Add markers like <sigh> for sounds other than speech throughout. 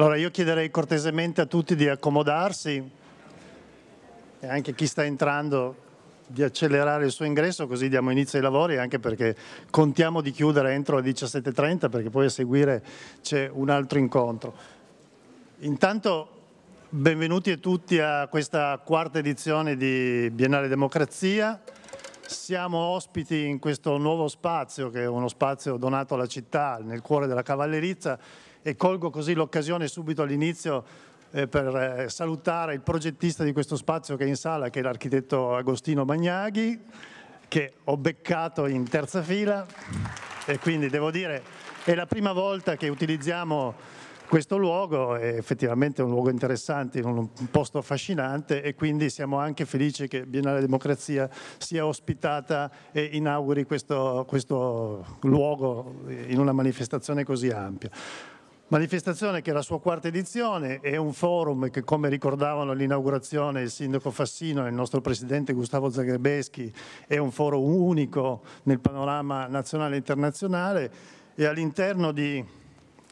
Allora io chiederei cortesemente a tutti di accomodarsi e anche chi sta entrando di accelerare il suo ingresso così diamo inizio ai lavori anche perché contiamo di chiudere entro le 17.30 perché poi a seguire c'è un altro incontro. Intanto benvenuti a tutti a questa quarta edizione di Biennale Democrazia. Siamo ospiti in questo nuovo spazio che è uno spazio donato alla città nel cuore della Cavallerizza e colgo così l'occasione subito all'inizio eh, per eh, salutare il progettista di questo spazio che è in sala, che è l'architetto Agostino Magnaghi, che ho beccato in terza fila e quindi devo dire è la prima volta che utilizziamo questo luogo è effettivamente un luogo interessante, un posto affascinante e quindi siamo anche felici che Biennale Democrazia sia ospitata e inauguri questo, questo luogo in una manifestazione così ampia. Manifestazione che è la sua quarta edizione, è un forum che come ricordavano all'inaugurazione il sindaco Fassino e il nostro presidente Gustavo Zagrebeschi, è un forum unico nel panorama nazionale e internazionale e all'interno di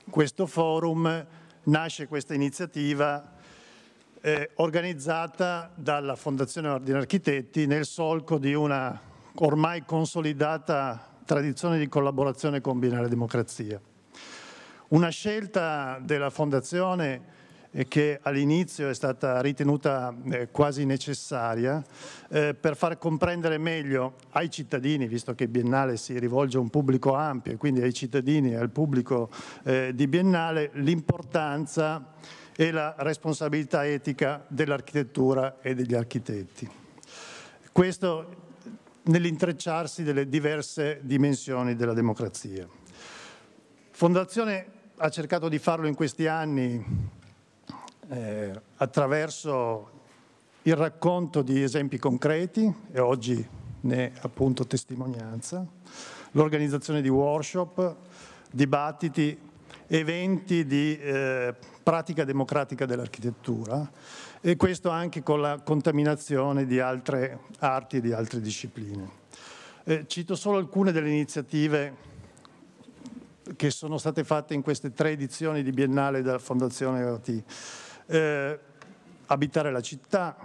questo forum nasce questa iniziativa eh, organizzata dalla Fondazione Ordine Architetti nel solco di una ormai consolidata tradizione di collaborazione con Binale Democrazia. Una scelta della Fondazione che all'inizio è stata ritenuta eh, quasi necessaria eh, per far comprendere meglio ai cittadini, visto che Biennale si rivolge a un pubblico ampio, quindi ai cittadini e al pubblico eh, di Biennale, l'importanza e la responsabilità etica dell'architettura e degli architetti. Questo nell'intrecciarsi delle diverse dimensioni della democrazia. Fondazione ha cercato di farlo in questi anni eh, attraverso il racconto di esempi concreti e oggi ne appunto testimonianza, l'organizzazione di workshop, dibattiti, eventi di eh, pratica democratica dell'architettura e questo anche con la contaminazione di altre arti e di altre discipline. Eh, cito solo alcune delle iniziative che sono state fatte in queste tre edizioni di Biennale della Fondazione RT. Eh, abitare la città,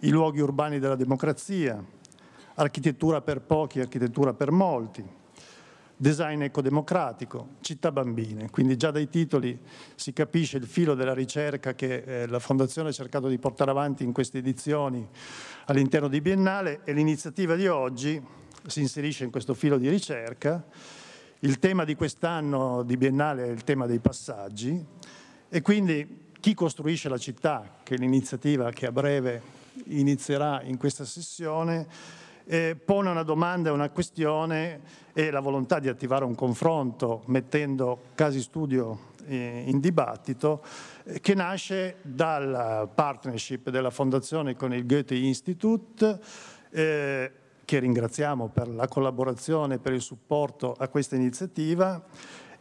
i luoghi urbani della democrazia, architettura per pochi, architettura per molti, design ecodemocratico, città bambine. Quindi già dai titoli si capisce il filo della ricerca che eh, la Fondazione ha cercato di portare avanti in queste edizioni all'interno di Biennale e l'iniziativa di oggi si inserisce in questo filo di ricerca il tema di quest'anno di Biennale è il tema dei passaggi e quindi chi costruisce la città, che è l'iniziativa che a breve inizierà in questa sessione, eh, pone una domanda e una questione e la volontà di attivare un confronto mettendo casi studio eh, in dibattito eh, che nasce dalla partnership della Fondazione con il Goethe Institute eh, che ringraziamo per la collaborazione per il supporto a questa iniziativa,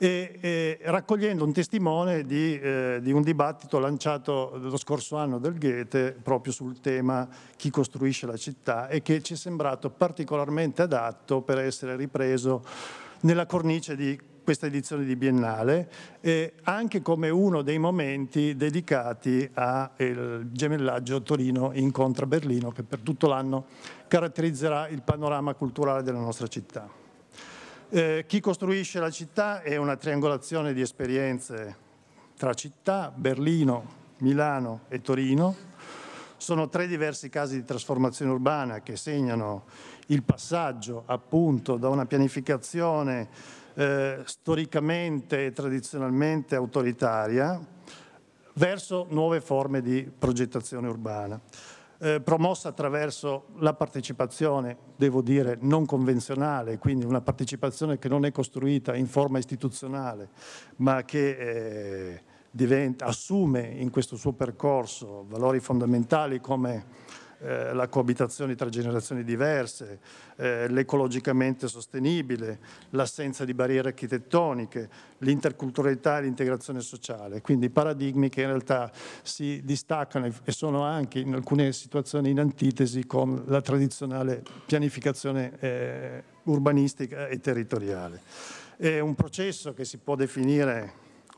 e, e raccogliendo un testimone di, eh, di, un dibattito lanciato lo scorso anno del Goethe proprio sul tema chi costruisce la città e che ci è sembrato particolarmente adatto per essere ripreso nella cornice di questa edizione di Biennale, eh, anche come uno dei momenti dedicati al eh, gemellaggio Torino incontra Berlino che per tutto l'anno caratterizzerà il panorama culturale della nostra città. Eh, chi costruisce la città è una triangolazione di esperienze tra città, Berlino, Milano e Torino. Sono tre diversi casi di trasformazione urbana che segnano il passaggio appunto da una pianificazione eh, storicamente e tradizionalmente autoritaria verso nuove forme di progettazione urbana eh, promossa attraverso la partecipazione, devo dire, non convenzionale, quindi una partecipazione che non è costruita in forma istituzionale, ma che eh, diventa, assume in questo suo percorso valori fondamentali come eh, la coabitazione tra generazioni diverse, eh, l'ecologicamente sostenibile, l'assenza di barriere architettoniche, l'interculturalità e l'integrazione sociale, quindi paradigmi che in realtà si distaccano e sono anche in alcune situazioni in antitesi con la tradizionale pianificazione eh, urbanistica e territoriale. È un processo che si può definire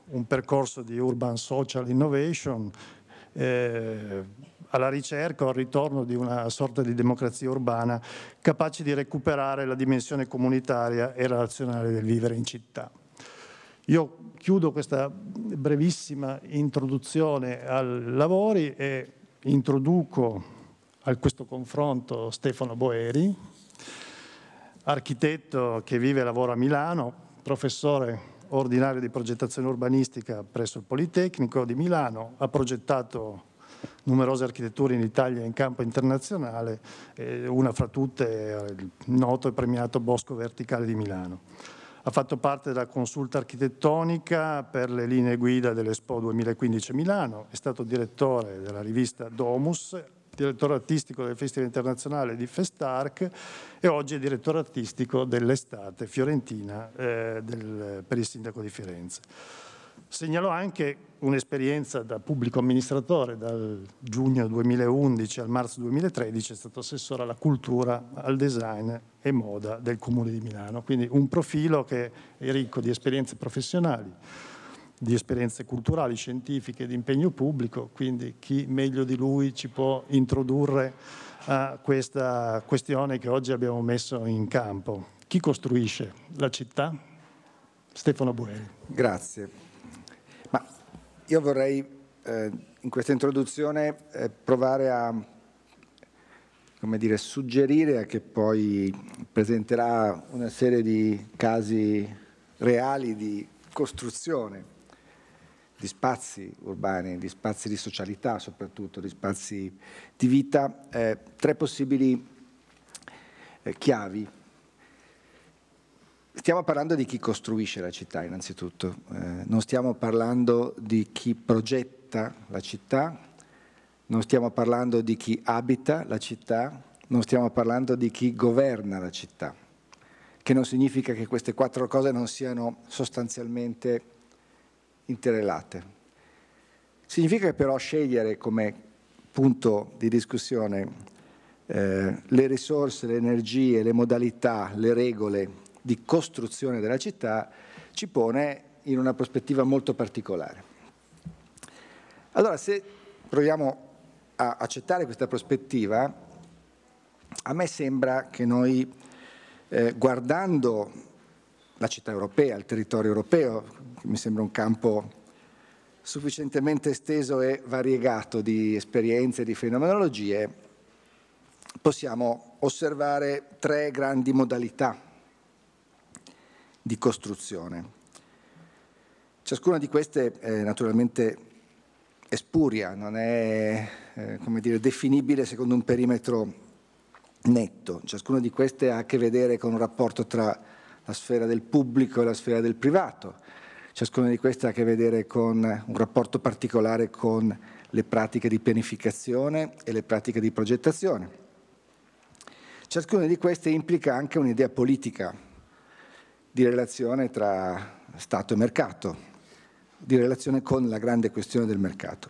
un percorso di urban social innovation, eh, alla ricerca o al ritorno di una sorta di democrazia urbana capace di recuperare la dimensione comunitaria e relazionale del vivere in città. Io chiudo questa brevissima introduzione ai lavori e introduco a questo confronto Stefano Boeri, architetto che vive e lavora a Milano, professore ordinario di progettazione urbanistica presso il Politecnico di Milano, ha progettato numerose architetture in Italia e in campo internazionale, eh, una fra tutte è il noto e premiato Bosco Verticale di Milano. Ha fatto parte della consulta architettonica per le linee guida dell'Expo 2015 a Milano, è stato direttore della rivista Domus, direttore artistico del Festival Internazionale di Festarc e oggi è direttore artistico dell'estate fiorentina eh, del, per il sindaco di Firenze. Segnalò anche un'esperienza da pubblico amministratore dal giugno 2011 al marzo 2013, è stato assessore alla cultura, al design e moda del Comune di Milano, quindi un profilo che è ricco di esperienze professionali, di esperienze culturali, scientifiche, di impegno pubblico, quindi chi meglio di lui ci può introdurre a questa questione che oggi abbiamo messo in campo. Chi costruisce la città? Stefano Bueri. Grazie. Io vorrei eh, in questa introduzione eh, provare a dire, suggerire a che poi presenterà una serie di casi reali di costruzione di spazi urbani, di spazi di socialità soprattutto, di spazi di vita, eh, tre possibili eh, chiavi Stiamo parlando di chi costruisce la città innanzitutto, eh, non stiamo parlando di chi progetta la città, non stiamo parlando di chi abita la città, non stiamo parlando di chi governa la città, che non significa che queste quattro cose non siano sostanzialmente interrelate. Significa però scegliere come punto di discussione eh, le risorse, le energie, le modalità, le regole di costruzione della città ci pone in una prospettiva molto particolare. Allora, se proviamo a accettare questa prospettiva, a me sembra che noi, eh, guardando la città europea, il territorio europeo, che mi sembra un campo sufficientemente esteso e variegato di esperienze e di fenomenologie, possiamo osservare tre grandi modalità di costruzione. Ciascuna di queste eh, naturalmente è spuria, non è eh, dire, definibile secondo un perimetro netto. Ciascuna di queste ha a che vedere con un rapporto tra la sfera del pubblico e la sfera del privato. Ciascuna di queste ha a che vedere con un rapporto particolare con le pratiche di pianificazione e le pratiche di progettazione. Ciascuna di queste implica anche un'idea politica di relazione tra Stato e mercato, di relazione con la grande questione del mercato.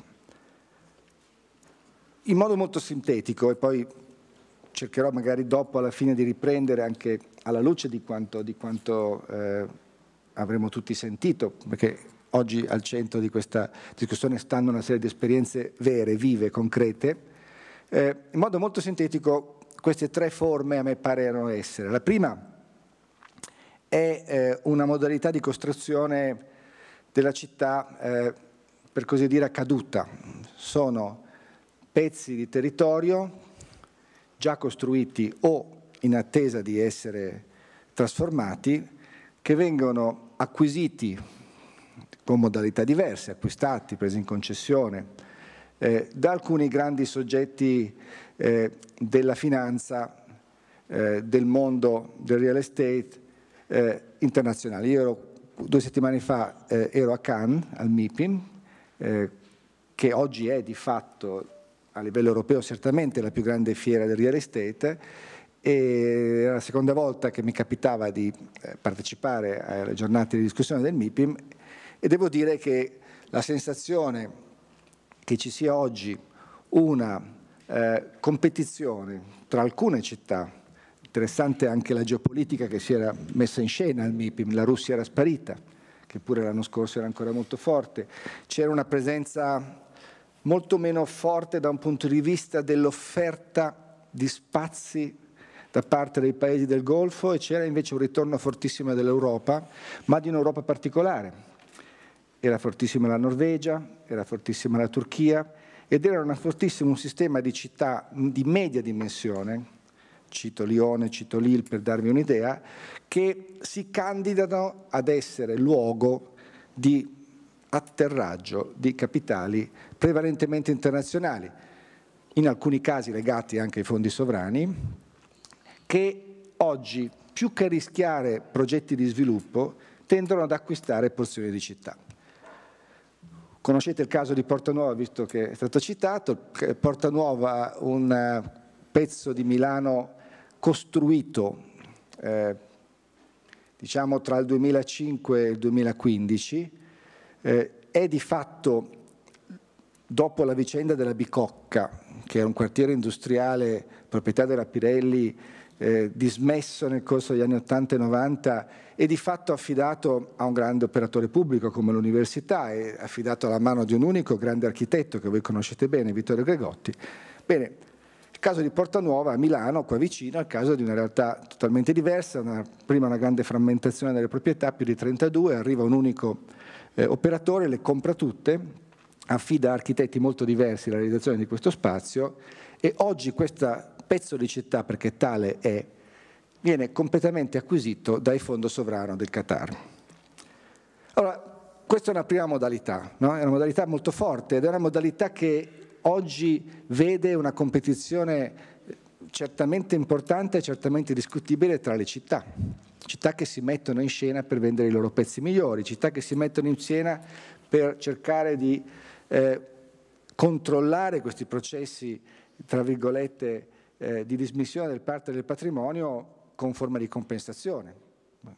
In modo molto sintetico e poi cercherò magari dopo alla fine di riprendere anche alla luce di quanto, di quanto eh, avremo tutti sentito, perché oggi al centro di questa discussione stanno una serie di esperienze vere, vive, concrete. Eh, in modo molto sintetico queste tre forme a me parevano essere. La prima è eh, una modalità di costruzione della città, eh, per così dire, accaduta. Sono pezzi di territorio già costruiti o in attesa di essere trasformati, che vengono acquisiti con modalità diverse, acquistati, presi in concessione, eh, da alcuni grandi soggetti eh, della finanza, eh, del mondo del real estate, eh, internazionali. Io ero, due settimane fa eh, ero a Cannes, al MIPIM, eh, che oggi è di fatto a livello europeo certamente la più grande fiera del real estate e era la seconda volta che mi capitava di eh, partecipare alle giornate di discussione del MIPIM e devo dire che la sensazione che ci sia oggi una eh, competizione tra alcune città Interessante anche la geopolitica che si era messa in scena al MIPIM, la Russia era sparita, che pure l'anno scorso era ancora molto forte, c'era una presenza molto meno forte da un punto di vista dell'offerta di spazi da parte dei paesi del Golfo e c'era invece un ritorno fortissimo dell'Europa, ma di un'Europa particolare. Era fortissima la Norvegia, era fortissima la Turchia ed era un sistema di città di media dimensione cito Lione, cito Lille per darvi un'idea, che si candidano ad essere luogo di atterraggio di capitali prevalentemente internazionali, in alcuni casi legati anche ai fondi sovrani, che oggi più che rischiare progetti di sviluppo tendono ad acquistare porzioni di città. Conoscete il caso di Porta Nuova, visto che è stato citato, Porta Nuova, un eh, pezzo di Milano costruito eh, diciamo tra il 2005 e il 2015 eh, è di fatto dopo la vicenda della Bicocca che era un quartiere industriale proprietà della Pirelli eh, dismesso nel corso degli anni 80 e 90 è di fatto affidato a un grande operatore pubblico come l'università e affidato alla mano di un unico grande architetto che voi conoscete bene, Vittorio Gregotti. Bene, caso di Porta Nuova a Milano, qua vicino, è il caso di una realtà totalmente diversa, una, prima una grande frammentazione delle proprietà, più di 32, arriva un unico eh, operatore, le compra tutte, affida a architetti molto diversi la realizzazione di questo spazio e oggi questo pezzo di città, perché tale è, viene completamente acquisito dai fondo sovrano del Qatar. Allora, questa è una prima modalità, no? è una modalità molto forte ed è una modalità che oggi vede una competizione eh, certamente importante e certamente discutibile tra le città. Città che si mettono in scena per vendere i loro pezzi migliori, città che si mettono in scena per cercare di eh, controllare questi processi, tra virgolette, eh, di dismissione del parte del patrimonio con forma di compensazione.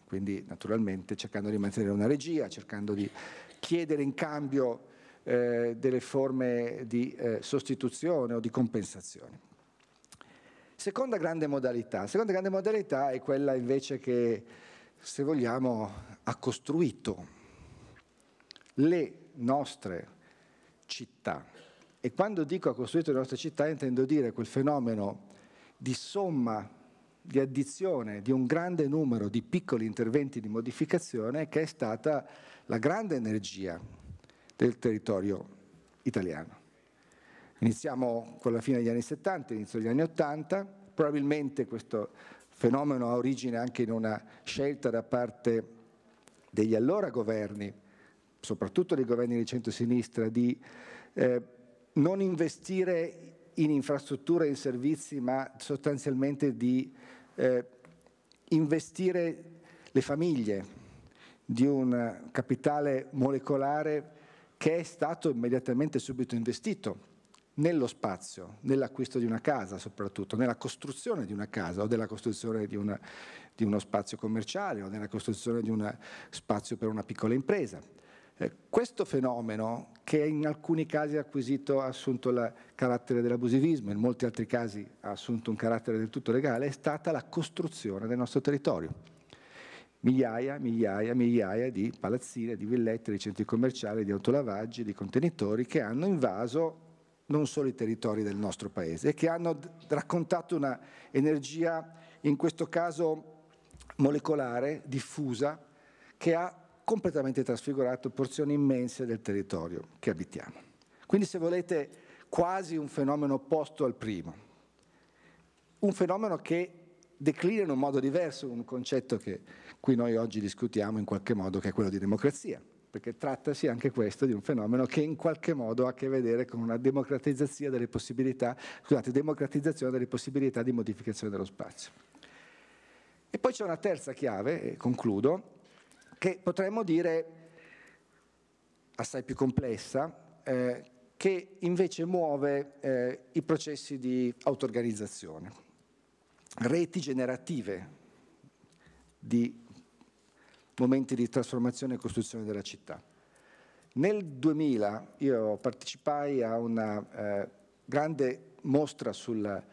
Quindi naturalmente cercando di mantenere una regia, cercando di chiedere in cambio eh, delle forme di eh, sostituzione o di compensazione. Seconda grande modalità. Seconda grande modalità è quella invece che, se vogliamo, ha costruito le nostre città. E quando dico ha costruito le nostre città intendo dire quel fenomeno di somma, di addizione di un grande numero di piccoli interventi di modificazione che è stata la grande energia del territorio italiano. Iniziamo con la fine degli anni 70, inizio degli anni 80, probabilmente questo fenomeno ha origine anche in una scelta da parte degli allora governi, soprattutto dei governi di centro-sinistra, di eh, non investire in infrastrutture e in servizi, ma sostanzialmente di eh, investire le famiglie di un capitale molecolare che è stato immediatamente subito investito nello spazio, nell'acquisto di una casa soprattutto, nella costruzione di una casa o della costruzione di, una, di uno spazio commerciale o nella costruzione di uno spazio per una piccola impresa. Eh, questo fenomeno, che in alcuni casi ha acquisito, ha assunto il carattere dell'abusivismo, in molti altri casi ha assunto un carattere del tutto legale, è stata la costruzione del nostro territorio migliaia, migliaia, migliaia di palazzine, di villette, di centri commerciali, di autolavaggi, di contenitori che hanno invaso non solo i territori del nostro paese e che hanno raccontato una energia, in questo caso molecolare, diffusa, che ha completamente trasfigurato porzioni immense del territorio che abitiamo. Quindi se volete quasi un fenomeno opposto al primo, un fenomeno che declina in un modo diverso un concetto che cui noi oggi discutiamo in qualche modo, che è quello di democrazia, perché trattasi anche questo di un fenomeno che in qualche modo ha a che vedere con una democratizzazione delle possibilità, scusate, democratizzazione delle possibilità di modificazione dello spazio. E poi c'è una terza chiave, e concludo, che potremmo dire assai più complessa, eh, che invece muove eh, i processi di autorganizzazione, reti generative di momenti di trasformazione e costruzione della città. Nel 2000 io partecipai a una eh, grande mostra sulla,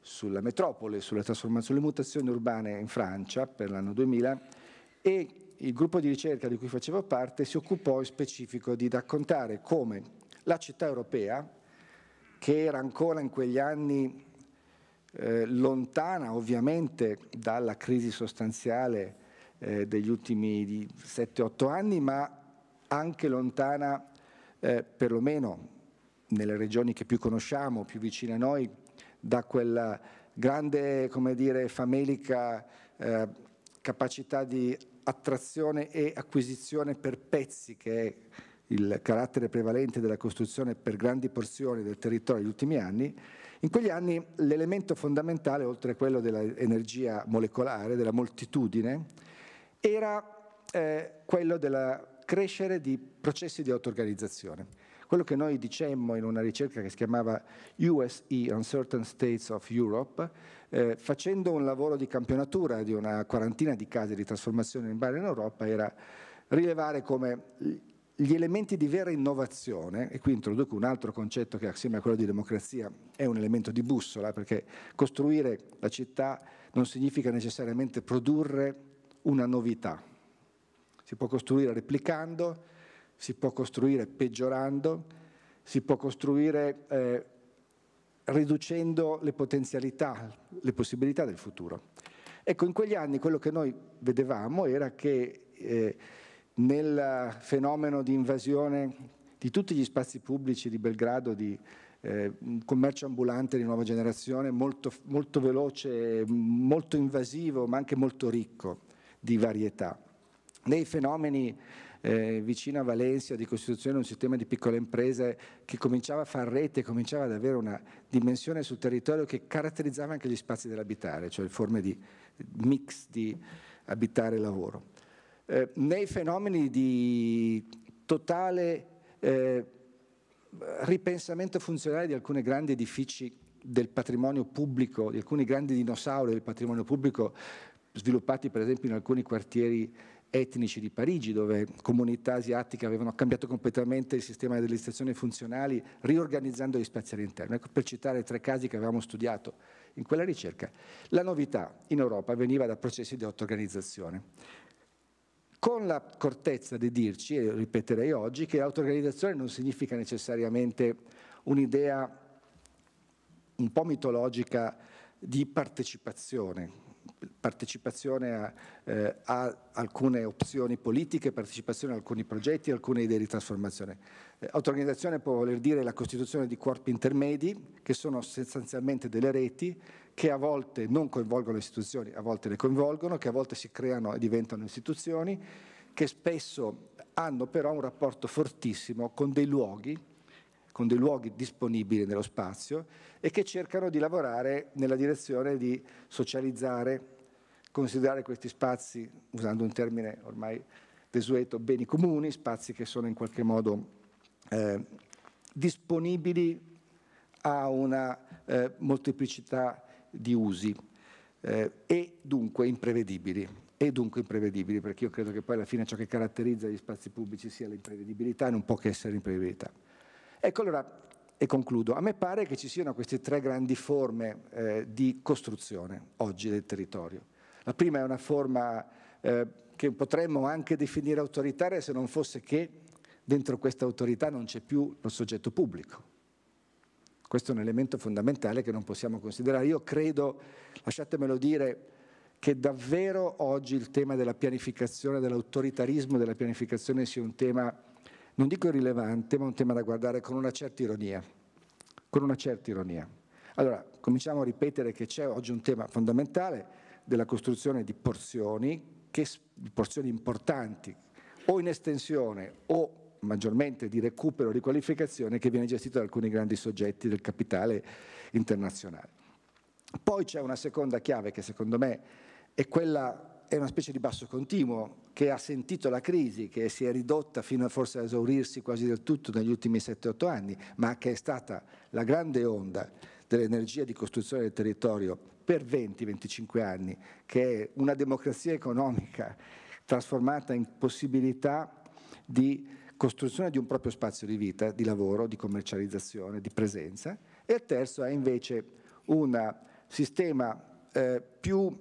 sulla metropoli, sulla trasformazione, sulle mutazioni urbane in Francia per l'anno 2000 e il gruppo di ricerca di cui facevo parte si occupò in specifico di raccontare come la città europea, che era ancora in quegli anni eh, lontana ovviamente dalla crisi sostanziale eh, degli ultimi 7-8 anni, ma anche lontana, eh, perlomeno nelle regioni che più conosciamo, più vicine a noi, da quella grande, come dire, famelica eh, capacità di attrazione e acquisizione per pezzi che è il carattere prevalente della costruzione per grandi porzioni del territorio negli ultimi anni, in quegli anni l'elemento fondamentale, oltre a quello dell'energia molecolare, della moltitudine, era eh, quello del crescere di processi di auto-organizzazione. Quello che noi dicemmo in una ricerca che si chiamava USE, Uncertain States of Europe, eh, facendo un lavoro di campionatura di una quarantina di casi di trasformazione in bar in Europa, era rilevare come gli elementi di vera innovazione, e qui introduco un altro concetto che assieme a quello di democrazia è un elemento di bussola, perché costruire la città non significa necessariamente produrre una novità. Si può costruire replicando, si può costruire peggiorando, si può costruire eh, riducendo le potenzialità, le possibilità del futuro. Ecco, in quegli anni quello che noi vedevamo era che eh, nel fenomeno di invasione di tutti gli spazi pubblici di Belgrado, di eh, commercio ambulante di nuova generazione, molto, molto veloce, molto invasivo, ma anche molto ricco, di varietà. Nei fenomeni eh, vicino a Valencia di costituzione di un sistema di piccole imprese che cominciava a far rete, cominciava ad avere una dimensione sul territorio che caratterizzava anche gli spazi dell'abitare, cioè le forme di mix di abitare e lavoro. Eh, nei fenomeni di totale eh, ripensamento funzionale di alcuni grandi edifici del patrimonio pubblico, di alcuni grandi dinosauri del patrimonio pubblico, sviluppati per esempio in alcuni quartieri etnici di Parigi, dove comunità asiatiche avevano cambiato completamente il sistema delle stazioni funzionali, riorganizzando gli spazi all'interno. Ecco, per citare tre casi che avevamo studiato in quella ricerca. La novità in Europa veniva da processi di auto-organizzazione. Con l'accortezza di dirci, e ripeterei oggi, che auto-organizzazione non significa necessariamente un'idea un po' mitologica di partecipazione, partecipazione a, eh, a, alcune opzioni politiche, partecipazione a alcuni progetti, alcune idee di trasformazione. Eh, Autoorganizzazione può voler dire la costituzione di corpi intermedi, che sono sostanzialmente delle reti che a volte non coinvolgono le istituzioni, a volte le coinvolgono, che a volte si creano e diventano istituzioni, che spesso hanno però un rapporto fortissimo con dei luoghi, con dei luoghi disponibili nello spazio e che cercano di lavorare nella direzione di socializzare, considerare questi spazi, usando un termine ormai desueto, beni comuni, spazi che sono in qualche modo eh, disponibili a una eh, molteplicità di usi eh, e dunque imprevedibili. E dunque imprevedibili, perché io credo che poi alla fine ciò che caratterizza gli spazi pubblici sia l'imprevedibilità e non può che essere l'imprevedibilità. Ecco allora, e concludo, a me pare che ci siano queste tre grandi forme eh, di costruzione oggi del territorio. La prima è una forma eh, che potremmo anche definire autoritaria se non fosse che dentro questa autorità non c'è più lo soggetto pubblico. Questo è un elemento fondamentale che non possiamo considerare. Io credo, lasciatemelo dire, che davvero oggi il tema della pianificazione, dell'autoritarismo della pianificazione sia un tema, non dico irrilevante, ma un tema da guardare con una certa ironia. Con una certa ironia. Allora, cominciamo a ripetere che c'è oggi un tema fondamentale, della costruzione di porzioni, che, porzioni importanti o in estensione o maggiormente di recupero riqualificazione che viene gestito da alcuni grandi soggetti del capitale internazionale. Poi c'è una seconda chiave che secondo me è, quella, è una specie di basso continuo che ha sentito la crisi, che si è ridotta fino a forse a esaurirsi quasi del tutto negli ultimi 7-8 anni, ma che è stata la grande onda dell'energia di costruzione del territorio per 20-25 anni, che è una democrazia economica trasformata in possibilità di costruzione di un proprio spazio di vita, di lavoro, di commercializzazione, di presenza, e il terzo è invece un sistema eh, più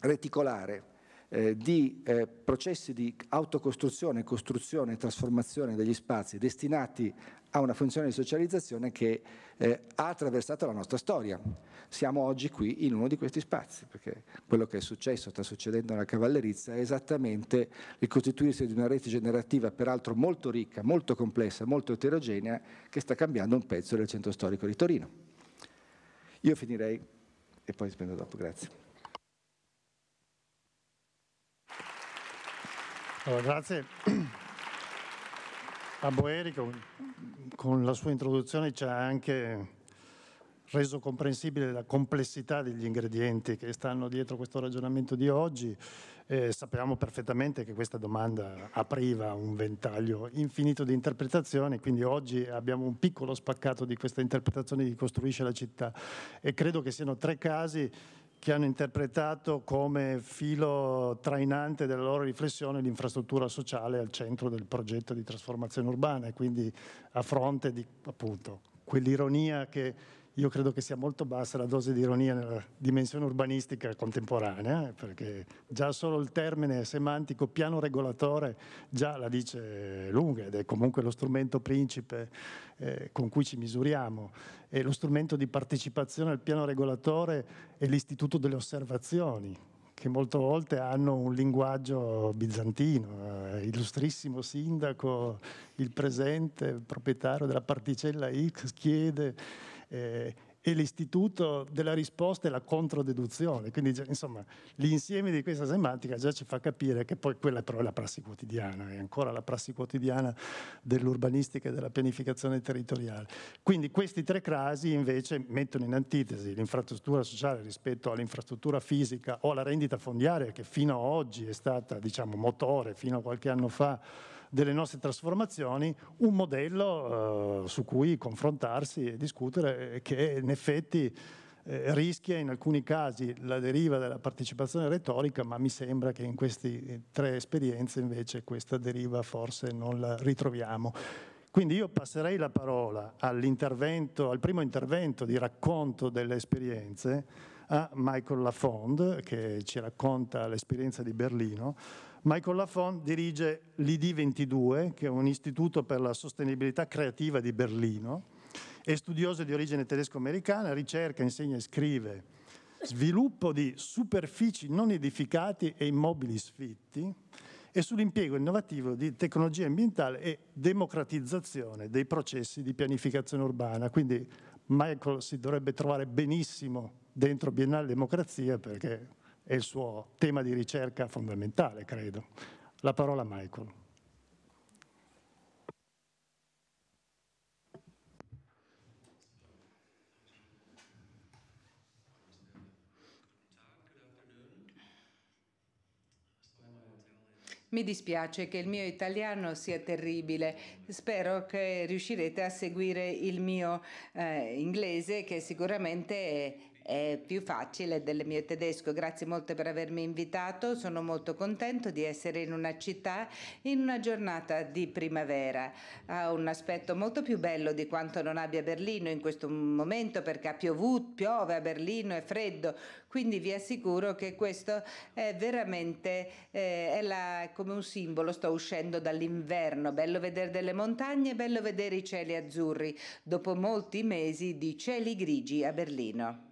reticolare eh, di eh, processi di autocostruzione, costruzione e trasformazione degli spazi destinati ha una funzione di socializzazione che eh, ha attraversato la nostra storia. Siamo oggi qui in uno di questi spazi, perché quello che è successo, sta succedendo nella cavallerizza, è esattamente il costituirsi di una rete generativa, peraltro molto ricca, molto complessa, molto eterogenea, che sta cambiando un pezzo del centro storico di Torino. Io finirei e poi spendo dopo, grazie. Allora, grazie. A Boerico, con la sua introduzione, ci ha anche reso comprensibile la complessità degli ingredienti che stanno dietro questo ragionamento di oggi. Eh, sappiamo perfettamente che questa domanda apriva un ventaglio infinito di interpretazioni, quindi oggi abbiamo un piccolo spaccato di questa interpretazione che costruisce la città e credo che siano tre casi che hanno interpretato come filo trainante della loro riflessione l'infrastruttura sociale al centro del progetto di trasformazione urbana e quindi a fronte di appunto quell'ironia che io credo che sia molto bassa la dose di ironia nella dimensione urbanistica contemporanea, eh, perché già solo il termine semantico piano regolatore già la dice lunga ed è comunque lo strumento principe eh, con cui ci misuriamo e lo strumento di partecipazione al piano regolatore è l'istituto delle osservazioni che molte volte hanno un linguaggio bizantino, eh, illustrissimo sindaco, il presente, il proprietario della particella X chiede eh, e l'istituto della risposta è la controdeduzione. Quindi insomma l'insieme di questa semantica già ci fa capire che poi quella però è la prassi quotidiana, è ancora la prassi quotidiana dell'urbanistica e della pianificazione territoriale. Quindi questi tre crasi invece mettono in antitesi l'infrastruttura sociale rispetto all'infrastruttura fisica o alla rendita fondiaria che fino a oggi è stata diciamo motore, fino a qualche anno fa delle nostre trasformazioni un modello eh, su cui confrontarsi e discutere che in effetti eh, rischia in alcuni casi la deriva della partecipazione retorica, ma mi sembra che in queste eh, tre esperienze invece questa deriva forse non la ritroviamo. Quindi io passerei la parola all'intervento, al primo intervento di racconto delle esperienze a Michael Lafond che ci racconta l'esperienza di Berlino Michael Lafont dirige l'ID22, che è un istituto per la sostenibilità creativa di Berlino, è studioso di origine tedesco-americana, ricerca, insegna e scrive sviluppo di superfici non edificati e immobili sfitti e sull'impiego innovativo di tecnologia ambientale e democratizzazione dei processi di pianificazione urbana. Quindi Michael si dovrebbe trovare benissimo dentro Biennale Democrazia perché è il suo tema di ricerca fondamentale, credo. La parola a Michael. Mi dispiace che il mio italiano sia terribile, spero che riuscirete a seguire il mio eh, inglese che sicuramente è, eh, più facile del mio tedesco. Grazie molto per avermi invitato, sono molto contento di essere in una città in una giornata di primavera. Ha un aspetto molto più bello di quanto non abbia Berlino in questo momento perché ha piovuto, piove a Berlino, è freddo, quindi vi assicuro che questo è veramente eh, è la, come un simbolo, sto uscendo dall'inverno, bello vedere delle montagne, bello vedere i cieli azzurri dopo molti mesi di cieli grigi a Berlino.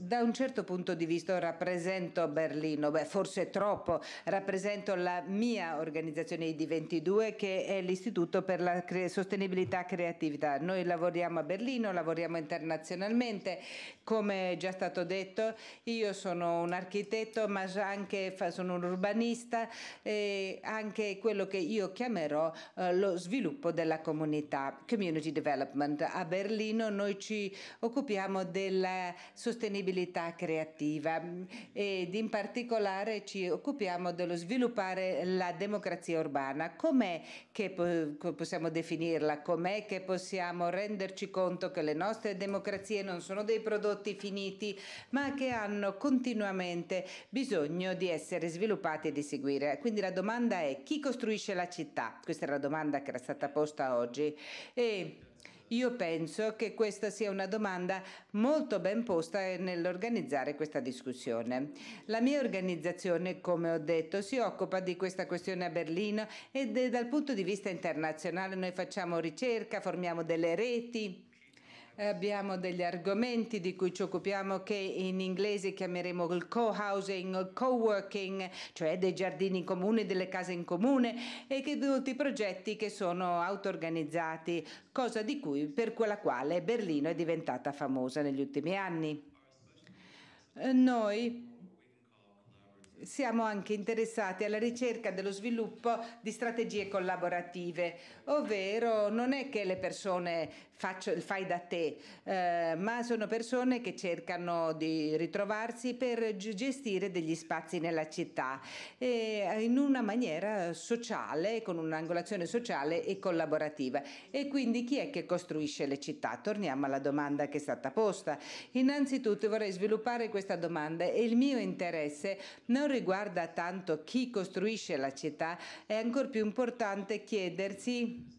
Da un certo punto di vista rappresento Berlino, beh, forse troppo, rappresento la mia organizzazione ID22 che è l'Istituto per la Cre Sostenibilità e Creatività. Noi lavoriamo a Berlino, lavoriamo internazionalmente, come già stato detto io sono un architetto ma anche sono un urbanista e anche quello che io chiamerò eh, lo sviluppo della comunità, community development. A Berlino noi ci occupiamo della sostenibilità sensibilità creativa mm, ed in particolare ci occupiamo dello sviluppare la democrazia urbana. Com'è che po possiamo definirla? Com'è che possiamo renderci conto che le nostre democrazie non sono dei prodotti finiti ma che hanno continuamente bisogno di essere sviluppati e di seguire? Quindi la domanda è chi costruisce la città? Questa era la domanda che era stata posta oggi. E io penso che questa sia una domanda molto ben posta nell'organizzare questa discussione. La mia organizzazione, come ho detto, si occupa di questa questione a Berlino e dal punto di vista internazionale noi facciamo ricerca, formiamo delle reti abbiamo degli argomenti di cui ci occupiamo che in inglese chiameremo il co-housing, il co-working, cioè dei giardini in comune, delle case in comune e che tutti i progetti che sono auto-organizzati, cosa di cui, per quella quale Berlino è diventata famosa negli ultimi anni. Noi siamo anche interessati alla ricerca dello sviluppo di strategie collaborative, ovvero non è che le persone faccio il fai da te, eh, ma sono persone che cercano di ritrovarsi per gestire degli spazi nella città eh, in una maniera sociale, con un'angolazione sociale e collaborativa. E quindi chi è che costruisce le città? Torniamo alla domanda che è stata posta. Innanzitutto vorrei sviluppare questa domanda e il mio interesse non non riguarda tanto chi costruisce la città, è ancora più importante chiedersi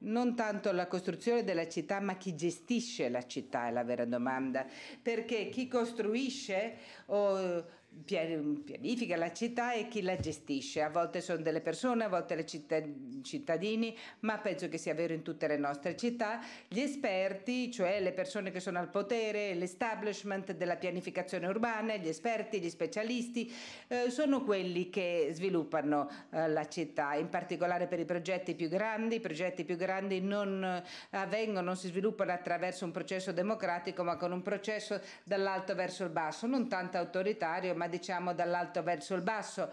non tanto la costruzione della città, ma chi gestisce la città è la vera domanda, perché chi costruisce o pianifica la città e chi la gestisce. A volte sono delle persone, a volte le cittadini, ma penso che sia vero in tutte le nostre città. Gli esperti, cioè le persone che sono al potere, l'establishment della pianificazione urbana, gli esperti, gli specialisti, eh, sono quelli che sviluppano eh, la città, in particolare per i progetti più grandi. I progetti più grandi non eh, avvengono, non si sviluppano attraverso un processo democratico, ma con un processo dall'alto verso il basso, non tanto autoritario, ma diciamo dall'alto verso il basso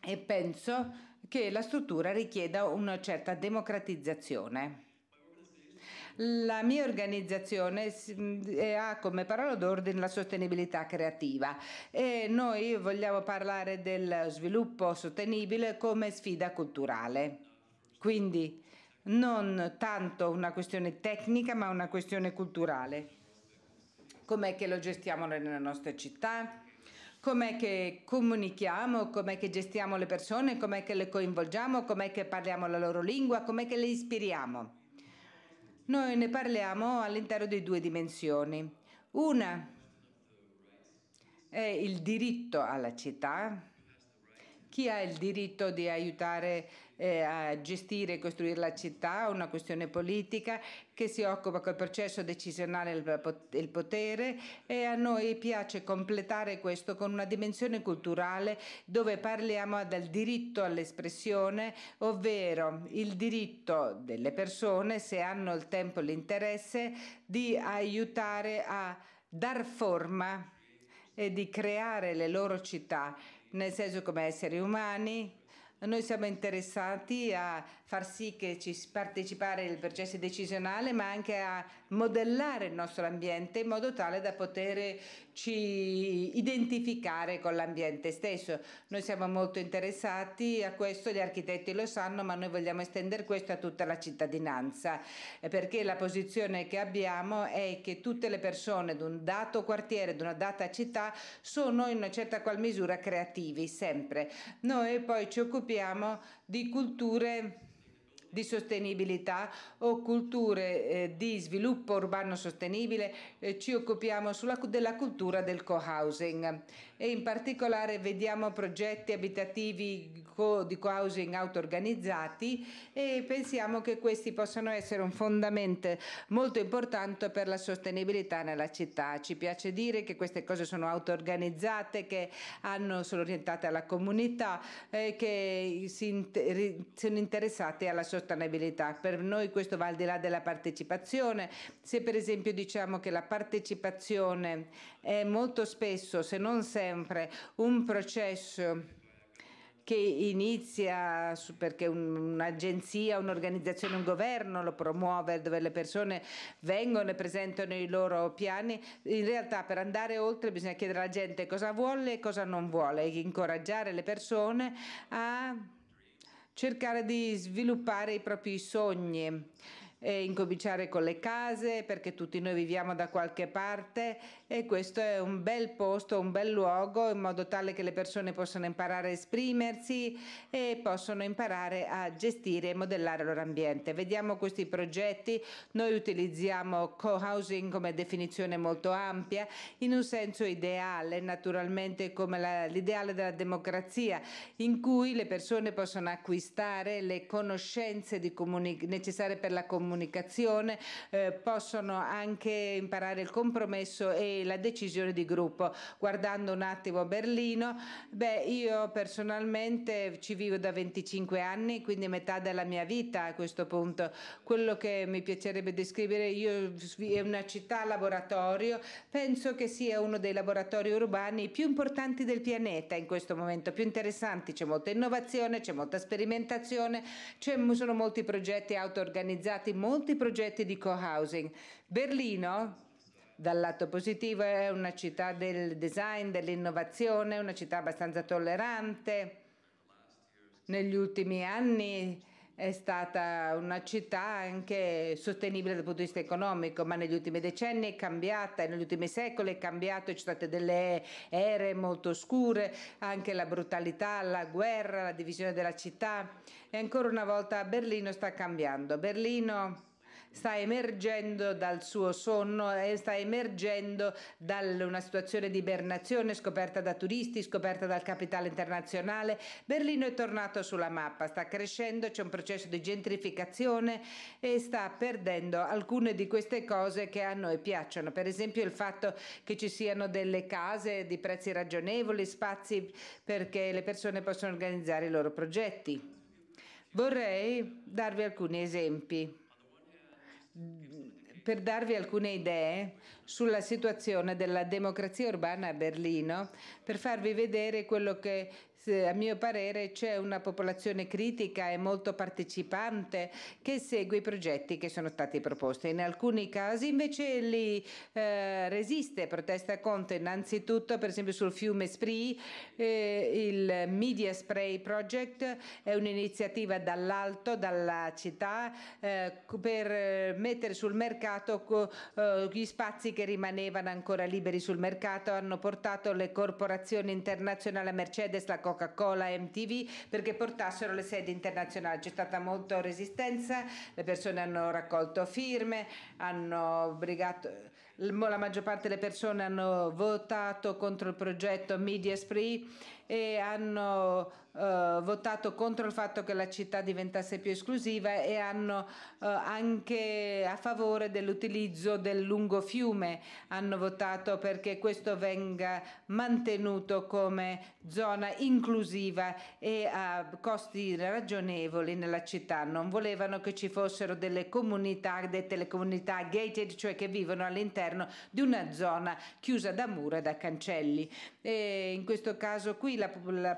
e penso che la struttura richieda una certa democratizzazione. La mia organizzazione ha come parola d'ordine la sostenibilità creativa e noi vogliamo parlare del sviluppo sostenibile come sfida culturale. Quindi non tanto una questione tecnica ma una questione culturale. Com'è che lo gestiamo nelle nostre città? com'è che comunichiamo, com'è che gestiamo le persone, com'è che le coinvolgiamo, com'è che parliamo la loro lingua, com'è che le ispiriamo. Noi ne parliamo all'interno di due dimensioni. Una è il diritto alla città, chi ha il diritto di aiutare eh, a gestire e costruire la città? Una questione politica che si occupa col processo decisionale e il potere e a noi piace completare questo con una dimensione culturale dove parliamo del diritto all'espressione, ovvero il diritto delle persone, se hanno il tempo e l'interesse, di aiutare a dar forma e di creare le loro città nel senso come esseri umani, noi siamo interessati a far sì che ci partecipare al processo decisionale, ma anche a modellare il nostro ambiente in modo tale da poterci identificare con l'ambiente stesso. Noi siamo molto interessati a questo, gli architetti lo sanno, ma noi vogliamo estendere questo a tutta la cittadinanza, eh, perché la posizione che abbiamo è che tutte le persone di un dato quartiere, di una data città, sono in una certa qual misura creativi sempre. Noi poi ci occupiamo di culture di sostenibilità o culture eh, di sviluppo urbano sostenibile, eh, ci occupiamo della cultura del co-housing e in particolare vediamo progetti abitativi di co-housing auto-organizzati e pensiamo che questi possano essere un fondamento molto importante per la sostenibilità nella città. Ci piace dire che queste cose sono auto-organizzate, che hanno, sono orientate alla comunità e eh, che inter sono interessate alla sostenibilità. Per noi questo va al di là della partecipazione. Se per esempio diciamo che la partecipazione è molto spesso, se non sempre, sempre un processo che inizia perché un'agenzia, un'organizzazione, un governo lo promuove, dove le persone vengono e presentano i loro piani, in realtà per andare oltre bisogna chiedere alla gente cosa vuole e cosa non vuole, e incoraggiare le persone a cercare di sviluppare i propri sogni e incominciare con le case perché tutti noi viviamo da qualche parte e questo è un bel posto, un bel luogo in modo tale che le persone possano imparare a esprimersi e possono imparare a gestire e modellare il loro ambiente. Vediamo questi progetti, noi utilizziamo co-housing come definizione molto ampia, in un senso ideale, naturalmente come l'ideale della democrazia, in cui le persone possono acquistare le conoscenze necessarie per la comunicazione, eh, possono anche imparare il compromesso e la decisione di gruppo. Guardando un attimo Berlino, beh, io personalmente ci vivo da 25 anni, quindi metà della mia vita a questo punto. Quello che mi piacerebbe descrivere io è una città laboratorio, penso che sia uno dei laboratori urbani più importanti del pianeta in questo momento, più interessanti, c'è molta innovazione, c'è molta sperimentazione, ci sono molti progetti auto-organizzati, molti progetti di co-housing. Berlino dal lato positivo, è una città del design, dell'innovazione, una città abbastanza tollerante. Negli ultimi anni è stata una città anche sostenibile dal punto di vista economico, ma negli ultimi decenni è cambiata, negli ultimi secoli è cambiato, ci sono state delle ere molto oscure, anche la brutalità, la guerra, la divisione della città e ancora una volta Berlino sta cambiando. Berlino sta emergendo dal suo sonno e sta emergendo da una situazione di ibernazione scoperta da turisti, scoperta dal capitale internazionale. Berlino è tornato sulla mappa, sta crescendo, c'è un processo di gentrificazione e sta perdendo alcune di queste cose che a noi piacciono, per esempio il fatto che ci siano delle case di prezzi ragionevoli, spazi perché le persone possono organizzare i loro progetti. Vorrei darvi alcuni esempi per darvi alcune idee sulla situazione della democrazia urbana a Berlino, per farvi vedere quello che eh, a mio parere c'è una popolazione critica e molto partecipante che segue i progetti che sono stati proposti. In alcuni casi invece li eh, resiste, protesta contro innanzitutto per esempio sul fiume Spree, eh, il Media Spray Project è un'iniziativa dall'alto, dalla città, eh, per eh, mettere sul mercato eh, gli spazi che rimanevano ancora liberi sul mercato, hanno portato le corporazioni internazionali, la Mercedes, la Coca-Cola, Coca-Cola e MTV perché portassero le sedi internazionali. C'è stata molta resistenza, le persone hanno raccolto firme, hanno brigato, la maggior parte delle persone hanno votato contro il progetto Media Spree e hanno eh, votato contro il fatto che la città diventasse più esclusiva e hanno eh, anche a favore dell'utilizzo del lungo fiume, hanno votato perché questo venga mantenuto come zona inclusiva e a costi ragionevoli nella città. Non volevano che ci fossero delle comunità, dette le comunità gated, cioè che vivono all'interno di una zona chiusa da mura e da cancelli. E in questo caso qui la, la,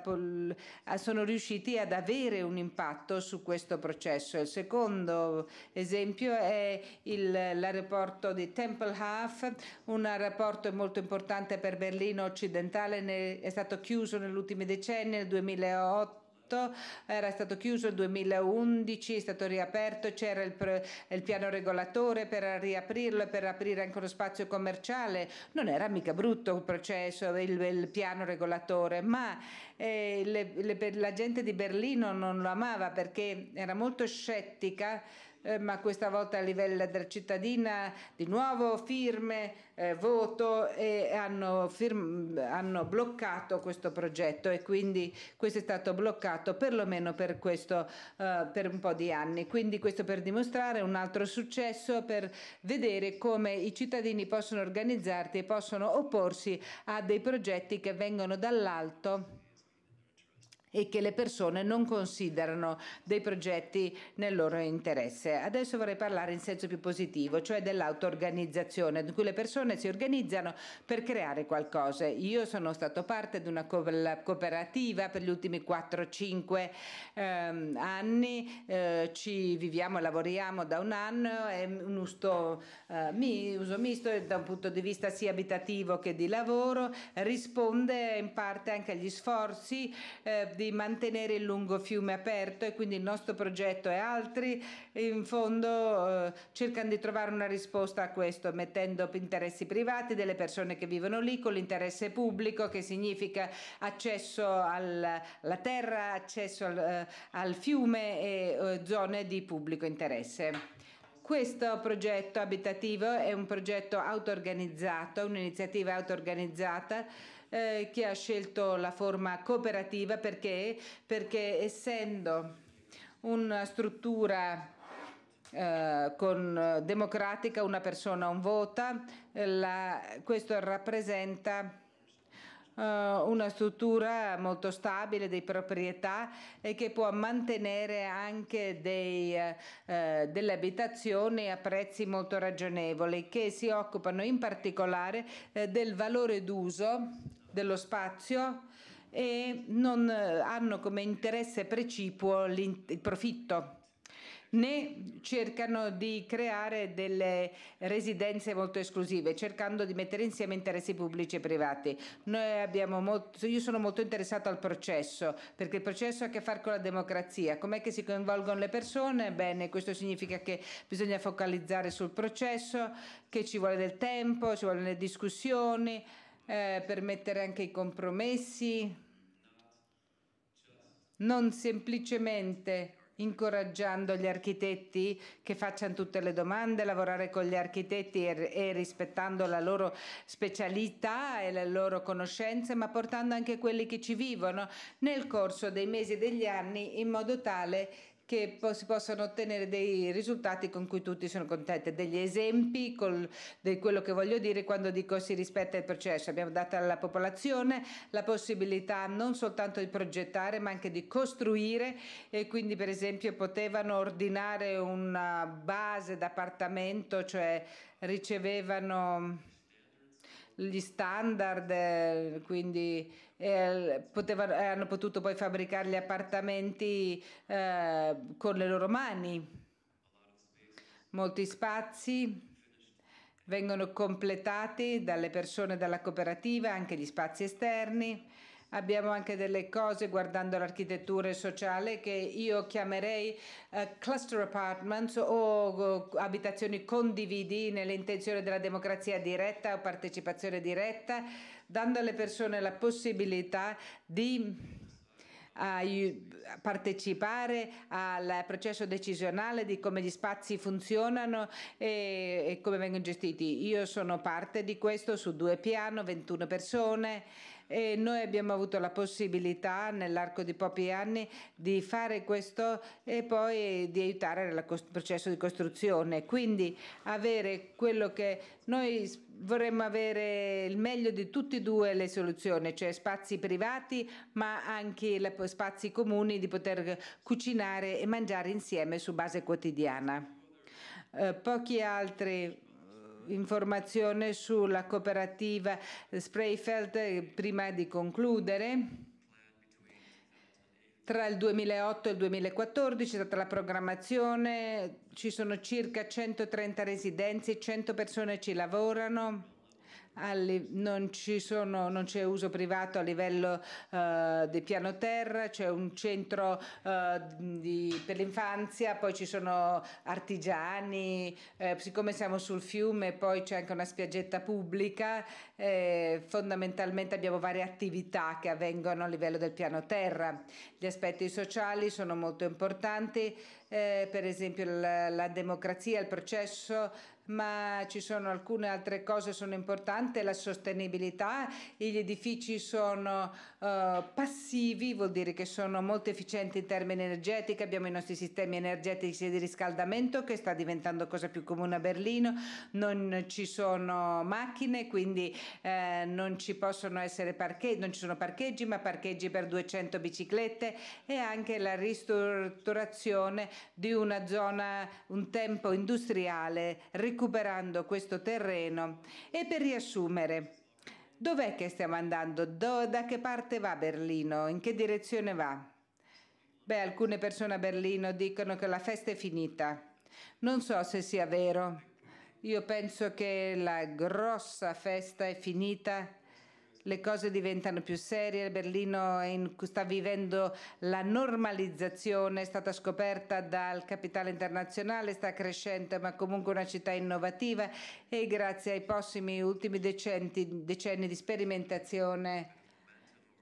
sono riusciti ad avere un impatto su questo processo. Il secondo esempio è l'aeroporto di Tempelhof, un aeroporto molto importante per Berlino occidentale, è stato chiuso negli ultimi decenni, nel 2008 prodotto, era stato chiuso il 2011, è stato riaperto, c'era il, il, piano regolatore per riaprirlo e per aprire anche uno spazio commerciale, non era mica brutto il processo, il, il piano regolatore, ma eh, le, le, la gente di Berlino non lo amava perché era molto scettica eh, ma questa volta a livello della cittadina di nuovo firme, eh, voto e hanno, firm- hanno, bloccato questo progetto e quindi questo è stato bloccato perlomeno per, questo, eh, per un po' di anni. Quindi questo per dimostrare un altro successo, per vedere come i cittadini possono organizzarsi e possono opporsi a dei progetti che vengono dall'alto e che le persone non considerano dei progetti nel loro interesse. Adesso vorrei parlare in senso più positivo, cioè dell'auto-organizzazione, in cui le persone si organizzano per creare qualcosa. Io sono stato parte di una cooperativa per gli ultimi 4-5 ehm, anni, eh, ci viviamo e lavoriamo da un anno, è un uso, eh, mi, uso misto da un punto di vista sia abitativo che di lavoro, risponde in parte anche agli sforzi eh, di mantenere il lungo fiume aperto e quindi il nostro progetto e altri in fondo eh, cercano di trovare una risposta a questo mettendo interessi privati delle persone che vivono lì con l'interesse pubblico che significa accesso alla terra, accesso al, eh, al fiume e eh, zone di pubblico interesse. Questo progetto abitativo è un progetto auto-organizzato, un'iniziativa auto-organizzata eh, che ha scelto la forma cooperativa perché, perché essendo una struttura eh, con, eh, democratica, una persona un vota, eh, la, questo rappresenta eh, una struttura molto stabile di proprietà e che può mantenere anche dei, eh, delle abitazioni a prezzi molto ragionevoli che si occupano in particolare eh, del valore d'uso dello spazio e non eh, hanno come interesse precipuo il profitto né cercano di creare delle residenze molto esclusive, cercando di mettere insieme interessi pubblici e privati. Molto, io sono molto interessato al processo, perché il processo ha a che fare con la democrazia. Com'è che si coinvolgono le persone? Bene, questo significa che bisogna focalizzare sul processo, che ci vuole del tempo, ci vogliono le discussioni, eh, permettere anche i compromessi, non semplicemente incoraggiando gli architetti che facciano tutte le domande, lavorare con gli architetti e, e, rispettando la loro specialità e le loro conoscenze, ma portando anche quelli che ci vivono nel corso dei mesi e degli anni in modo tale che po- si possano ottenere dei risultati con cui tutti sono contenti, degli esempi col, di quello che voglio dire quando dico si rispetta il processo. Abbiamo dato alla popolazione la possibilità non soltanto di progettare ma anche di costruire e quindi per esempio potevano ordinare una base d'appartamento, cioè ricevevano gli standard, eh, quindi eh, potevano, eh, hanno potuto poi fabbricare gli appartamenti eh, con le loro mani. Molti spazi vengono completati dalle persone della cooperativa, anche gli spazi esterni abbiamo anche delle cose guardando l'architettura sociale che io chiamerei uh, cluster apartments o uh, abitazioni condividi nell'intenzione della democrazia diretta o partecipazione diretta, dando alle persone la possibilità di a partecipare al processo decisionale di come gli spazi funzionano e, e come vengono gestiti. Io sono parte di questo su due piani, 21 persone e noi abbiamo avuto la possibilità nell'arco di pochi anni di fare questo e poi di aiutare nel processo di costruzione. Quindi avere quello che noi vorremmo avere il meglio di tutte e due le soluzioni, cioè spazi privati ma anche spazi comuni di poter cucinare e mangiare insieme su base quotidiana. Eh, pochi altri informazione sulla cooperativa Sprayfeld prima di concludere tra il 2008 e il 2014 è stata la programmazione, ci sono circa 130 residenze, 100 persone ci lavorano non, sono, non c'è uso privato a livello eh, di piano terra, c'è un centro eh, di, per l'infanzia, poi ci sono artigiani, eh, siccome siamo sul fiume poi c'è anche una spiaggetta pubblica, eh, fondamentalmente abbiamo varie attività che avvengono a livello del piano terra. Gli aspetti sociali sono molto importanti, eh, per esempio la, la democrazia, il processo ma ci sono alcune altre cose sono importanti, la sostenibilità, gli edifici sono eh, passivi, vuol dire che sono molto efficienti in termini energetici, abbiamo i nostri sistemi energetici di riscaldamento che sta diventando cosa più comune a Berlino, non ci sono macchine, quindi eh, non ci possono essere parcheggi, non ci sono parcheggi, ma parcheggi per 200 biciclette e anche la ristrutturazione di una zona un tempo industriale ricostruita recuperando questo terreno e per riassumere dov'è che stiamo andando? Do, da che parte va Berlino? In che direzione va? Beh, alcune persone a Berlino dicono che la festa è finita. Non so se sia vero. Io penso che la grossa festa è finita le cose diventano più serie, Berlino in, sta vivendo la normalizzazione, è stata scoperta dal capitale internazionale, sta crescendo ma comunque una città innovativa e grazie ai prossimi ultimi decenni, decenni di sperimentazione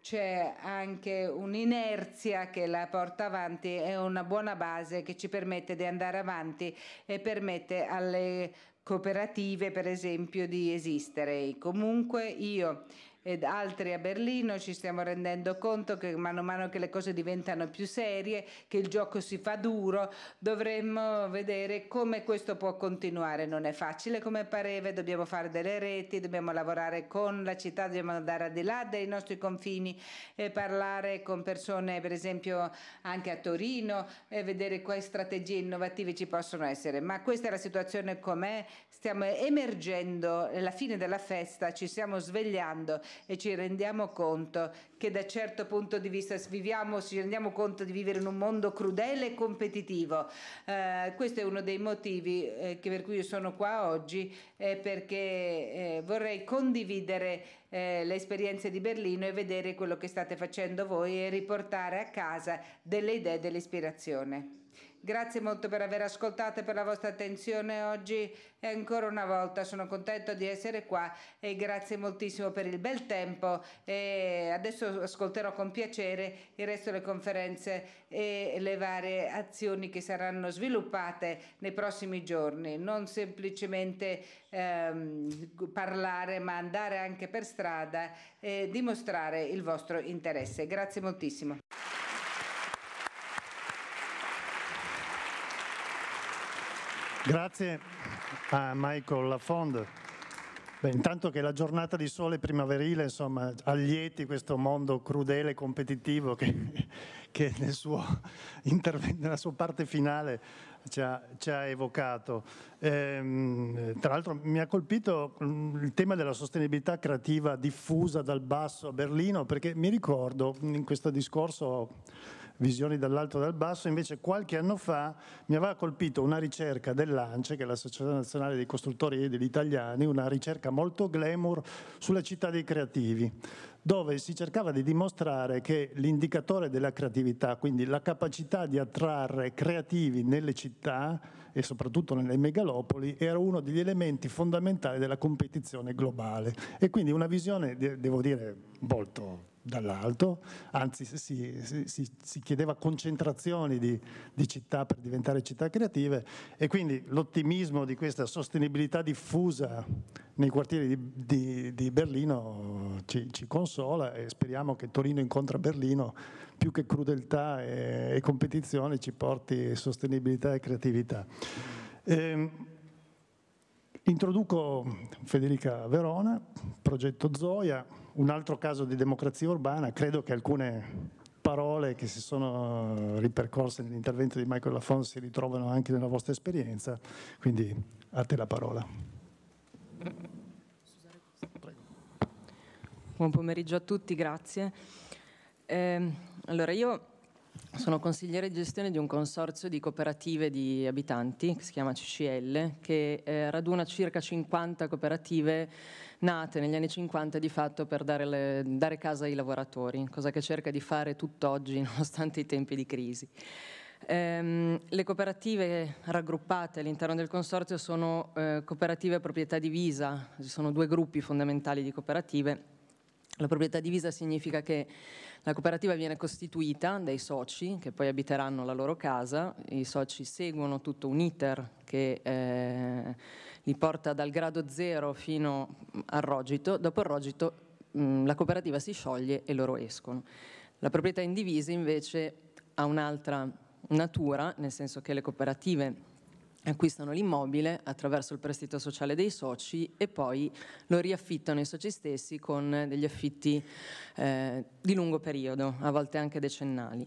c'è anche un'inerzia che la porta avanti e una buona base che ci permette di andare avanti e permette alle cooperative per esempio di esistere. Comunque io ed altri a Berlino ci stiamo rendendo conto che mano a mano che le cose diventano più serie, che il gioco si fa duro, dovremmo vedere come questo può continuare. Non è facile come pareva, dobbiamo fare delle reti, dobbiamo lavorare con la città, dobbiamo andare al di là dei nostri confini e parlare con persone per esempio anche a Torino e vedere quali strategie innovative ci possono essere. Ma questa è la situazione com'è, stiamo emergendo, è la fine della festa, ci stiamo svegliando e ci rendiamo conto che da certo punto di vista viviamo, ci rendiamo conto di vivere in un mondo crudele e competitivo. Eh, questo è uno dei motivi eh, per cui io sono qua oggi, eh, perché vorrei condividere eh, le esperienze di Berlino e vedere quello che state facendo voi e riportare a casa delle idee dell'ispirazione. Grazie molto per aver ascoltato e per la vostra attenzione oggi e ancora una volta sono contento di essere qua e grazie moltissimo per il bel tempo e adesso ascolterò con piacere il resto delle conferenze e le varie azioni che saranno sviluppate nei prossimi giorni, non semplicemente ehm, parlare ma andare anche per strada e dimostrare il vostro interesse. Grazie moltissimo. Grazie a Michael Lafond. Beh, intanto che la giornata di sole primaverile, insomma, allieti questo mondo crudele e competitivo che, <laughs> che nel suo <laughs> nella sua parte finale ci ha, ci ha evocato. Ehm, tra l'altro mi ha colpito mm, il tema della sostenibilità creativa diffusa dal basso a Berlino, perché mi ricordo in questo discorso visioni dall'alto e dal basso, invece qualche anno fa mi aveva colpito una ricerca dell'ANCE, che è l'Associazione Nazionale dei Costruttori degli Italiani, una ricerca molto glamour sulla città dei creativi, dove si cercava di dimostrare che l'indicatore della creatività, quindi la capacità di attrarre creativi nelle città e soprattutto nelle megalopoli, era uno degli elementi fondamentali della competizione globale. E quindi una visione, devo dire, molto dall'alto, anzi si, si, si, chiedeva concentrazioni di, di città per diventare città creative e quindi l'ottimismo di questa sostenibilità diffusa nei quartieri di, di, di Berlino ci, ci, consola e speriamo che Torino incontra Berlino più che crudeltà e, e competizione ci porti sostenibilità e creatività. Ehm, introduco Federica Verona, progetto Zoya, un altro caso di democrazia urbana, credo che alcune parole che si sono ripercorse nell'intervento di Michael Lafon si ritrovano anche nella vostra esperienza, quindi a te la parola. Prego. Buon pomeriggio a tutti, grazie. Eh, allora io sono consigliere di gestione di un consorzio di cooperative di abitanti che si chiama CCL, che eh, raduna circa 50 cooperative nate negli anni 50 di fatto per dare, le, dare casa ai lavoratori, cosa che cerca di fare tutt'oggi <laughs> nonostante i tempi di crisi. Ehm, le cooperative raggruppate all'interno del consorzio sono eh, cooperative a proprietà divisa, ci sono due gruppi fondamentali di cooperative. La proprietà divisa significa che la cooperativa viene costituita dai soci che poi abiteranno la loro casa, i soci seguono tutto un iter che eh, li porta dal grado zero fino al rogito, dopo il rogito mh, mm, la cooperativa si scioglie e loro escono. La proprietà indivisa invece ha un'altra natura, nel senso che le cooperative acquistano l'immobile attraverso il prestito sociale dei soci e poi lo riaffittano i soci stessi con degli affitti eh, di lungo periodo, a volte anche decennali.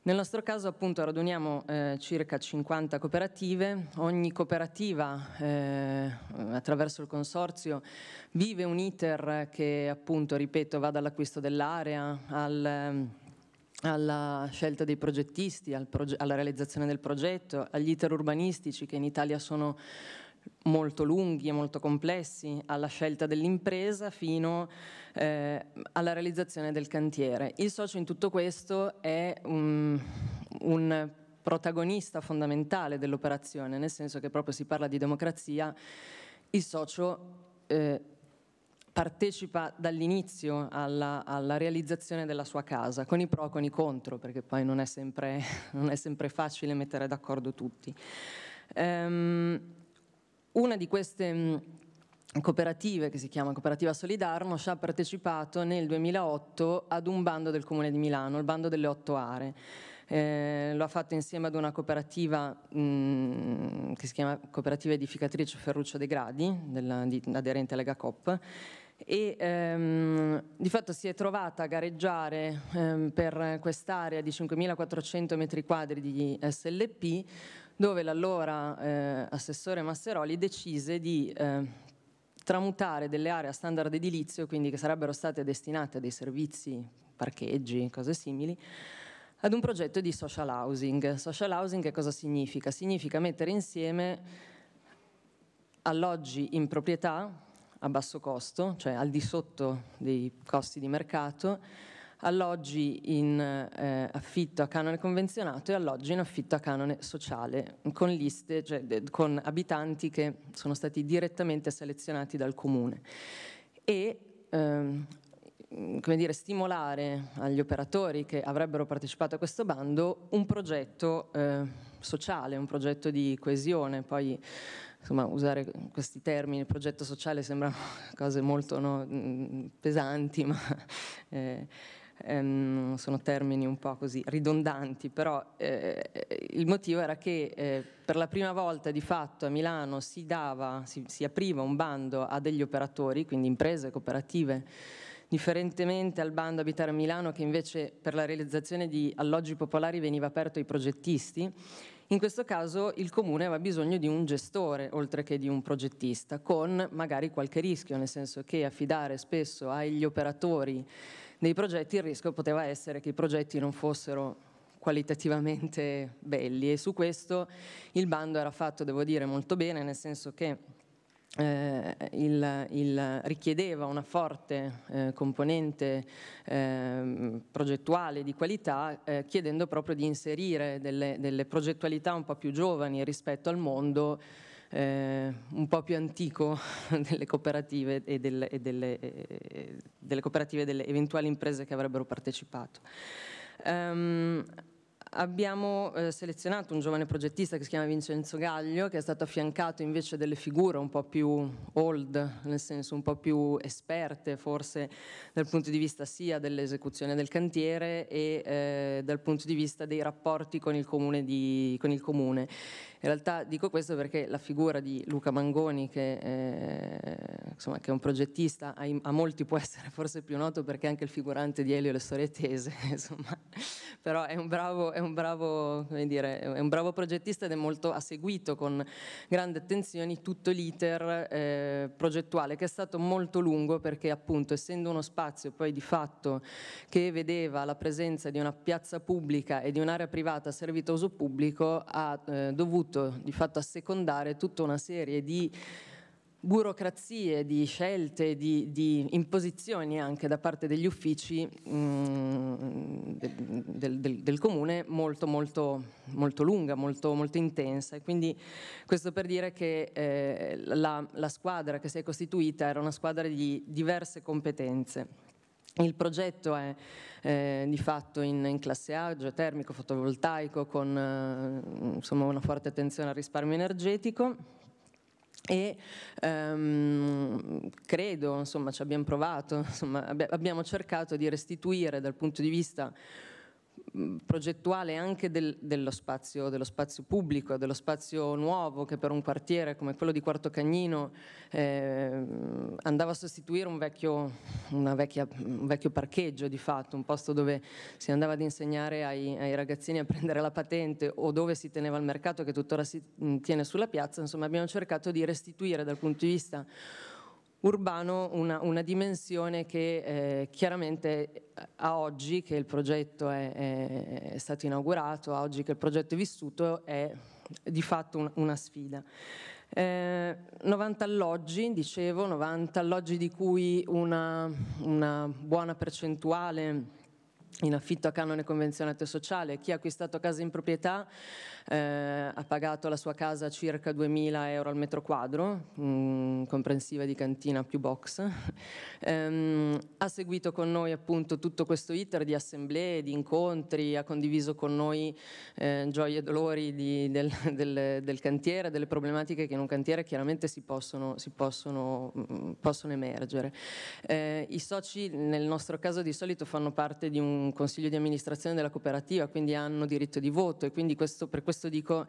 Nel nostro caso appunto raduniamo eh, circa 50 cooperative, ogni cooperativa eh, attraverso il consorzio vive un iter che appunto, ripeto, va dall'acquisto dell'area al ehm, alla scelta dei progettisti, al proge alla realizzazione del progetto, agli iter urbanistici che in Italia sono molto lunghi e molto complessi, alla scelta dell'impresa fino eh, alla realizzazione del cantiere. Il socio in tutto questo è un, un protagonista fondamentale dell'operazione, nel senso che proprio si parla di democrazia, il socio eh, partecipa dall'inizio alla, alla, realizzazione della sua casa, con i pro e con i contro, perché poi non è sempre, <laughs> non è sempre facile mettere d'accordo tutti. Um, una di queste mm, cooperative, che si chiama Cooperativa Solidarno, ci ha partecipato nel 2008 ad un bando del Comune di Milano, il bando delle otto aree. Eh, lo ha fatto insieme ad una cooperativa mh, mm, che si chiama Cooperativa Edificatrice Ferruccio De Gradi, della, di, aderente alla Lega GACOP, e ehm, di fatto si è trovata a gareggiare ehm, per quest'area di 5.400 metri quadri di SLP dove l'allora eh, assessore Masseroli decise di eh, tramutare delle aree a standard edilizio, quindi che sarebbero state destinate a dei servizi, parcheggi, cose simili, ad un progetto di social housing. Social housing che cosa significa? Significa mettere insieme alloggi in proprietà a basso costo, cioè al di sotto dei costi di mercato, alloggi in eh, affitto a canone convenzionato e alloggi in affitto a canone sociale, con liste, cioè, con abitanti che sono stati direttamente selezionati dal comune. E ehm, come dire, stimolare agli operatori che avrebbero partecipato a questo bando un progetto eh, sociale, un progetto di coesione. Poi insomma, usare questi termini, progetto sociale, sembra cose molto no, pesanti, ma eh, ehm, sono termini un po' così ridondanti, però eh, il motivo era che eh, per la prima volta di fatto a Milano si, dava, si, si apriva un bando a degli operatori, quindi imprese, cooperative, differentemente al bando Abitare a Milano che invece per la realizzazione di alloggi popolari veniva aperto ai progettisti in questo caso il comune aveva bisogno di un gestore oltre che di un progettista, con magari qualche rischio, nel senso che affidare spesso agli operatori dei progetti il rischio poteva essere che i progetti non fossero qualitativamente belli e su questo il bando era fatto, devo dire, molto bene, nel senso che eh, il, il, richiedeva una forte eh, componente eh, progettuale di qualità, eh, chiedendo proprio di inserire delle, delle, progettualità un po' più giovani rispetto al mondo eh, un po' più antico <laughs> delle cooperative e, delle, e delle, delle cooperative delle eventuali imprese che avrebbero partecipato. Um, abbiamo eh, selezionato un giovane progettista che si chiama Vincenzo Gaglio, che è stato affiancato invece delle figure un po' più old, nel senso un po' più esperte forse dal punto di vista sia dell'esecuzione del cantiere e eh, dal punto di vista dei rapporti con il, di, con il, comune In realtà dico questo perché la figura di Luca Mangoni, che, eh, insomma, che è un progettista, a, a, molti può essere forse più noto perché è anche il figurante di Elio Le Storie Tese, <laughs> insomma, però è un bravo è un, bravo, dire, è un bravo progettista ed è molto, ha seguito con grande attenzione tutto l'iter eh, progettuale che è stato molto lungo perché appunto essendo uno spazio poi di fatto che vedeva la presenza di una piazza pubblica e di un'area privata servita a uso pubblico ha eh, dovuto di fatto assecondare tutta una serie di burocrazie, di scelte, di, di, imposizioni anche da parte degli uffici mh, mm, del, del, del, comune molto, molto, molto lunga, molto, molto intensa e quindi questo per dire che eh, la, la squadra che si è costituita era una squadra di diverse competenze. Il progetto è eh, di fatto in, in, classe A, geotermico, fotovoltaico, con eh, insomma, una forte attenzione al risparmio energetico e ehm, credo, insomma ci abbiamo provato, insomma, abbiamo cercato di restituire dal punto di vista progettuale anche del, dello, spazio, dello, spazio, pubblico, dello spazio nuovo che per un quartiere come quello di Quarto Cagnino eh, andava a sostituire un vecchio, vecchia, un vecchio, parcheggio di fatto, un posto dove si andava ad insegnare ai, ai, ragazzini a prendere la patente o dove si teneva il mercato che tuttora si tiene sulla piazza, insomma abbiamo cercato di restituire dal punto di vista urbano una, una dimensione che eh, chiaramente eh, a oggi che il progetto è, è, stato inaugurato, a oggi che il progetto è vissuto, è di fatto un, una sfida. Eh, 90 alloggi, dicevo, 90 alloggi di cui una, una buona percentuale in affitto a canone convenzionato e sociale, chi ha acquistato casa in proprietà eh, ha pagato la sua casa circa 2.000 euro al metro quadro, mh, mm, comprensiva di cantina più box, ehm, ha seguito con noi appunto tutto questo iter di assemblee, di incontri, ha condiviso con noi eh, gioie e dolori di, del, <laughs> del, del, cantiere, delle problematiche che in un cantiere chiaramente si possono, si possono, mm, possono emergere. Eh, I soci nel nostro caso di solito fanno parte di un consiglio di amministrazione della cooperativa, quindi hanno diritto di voto e quindi questo, per questo questo dico,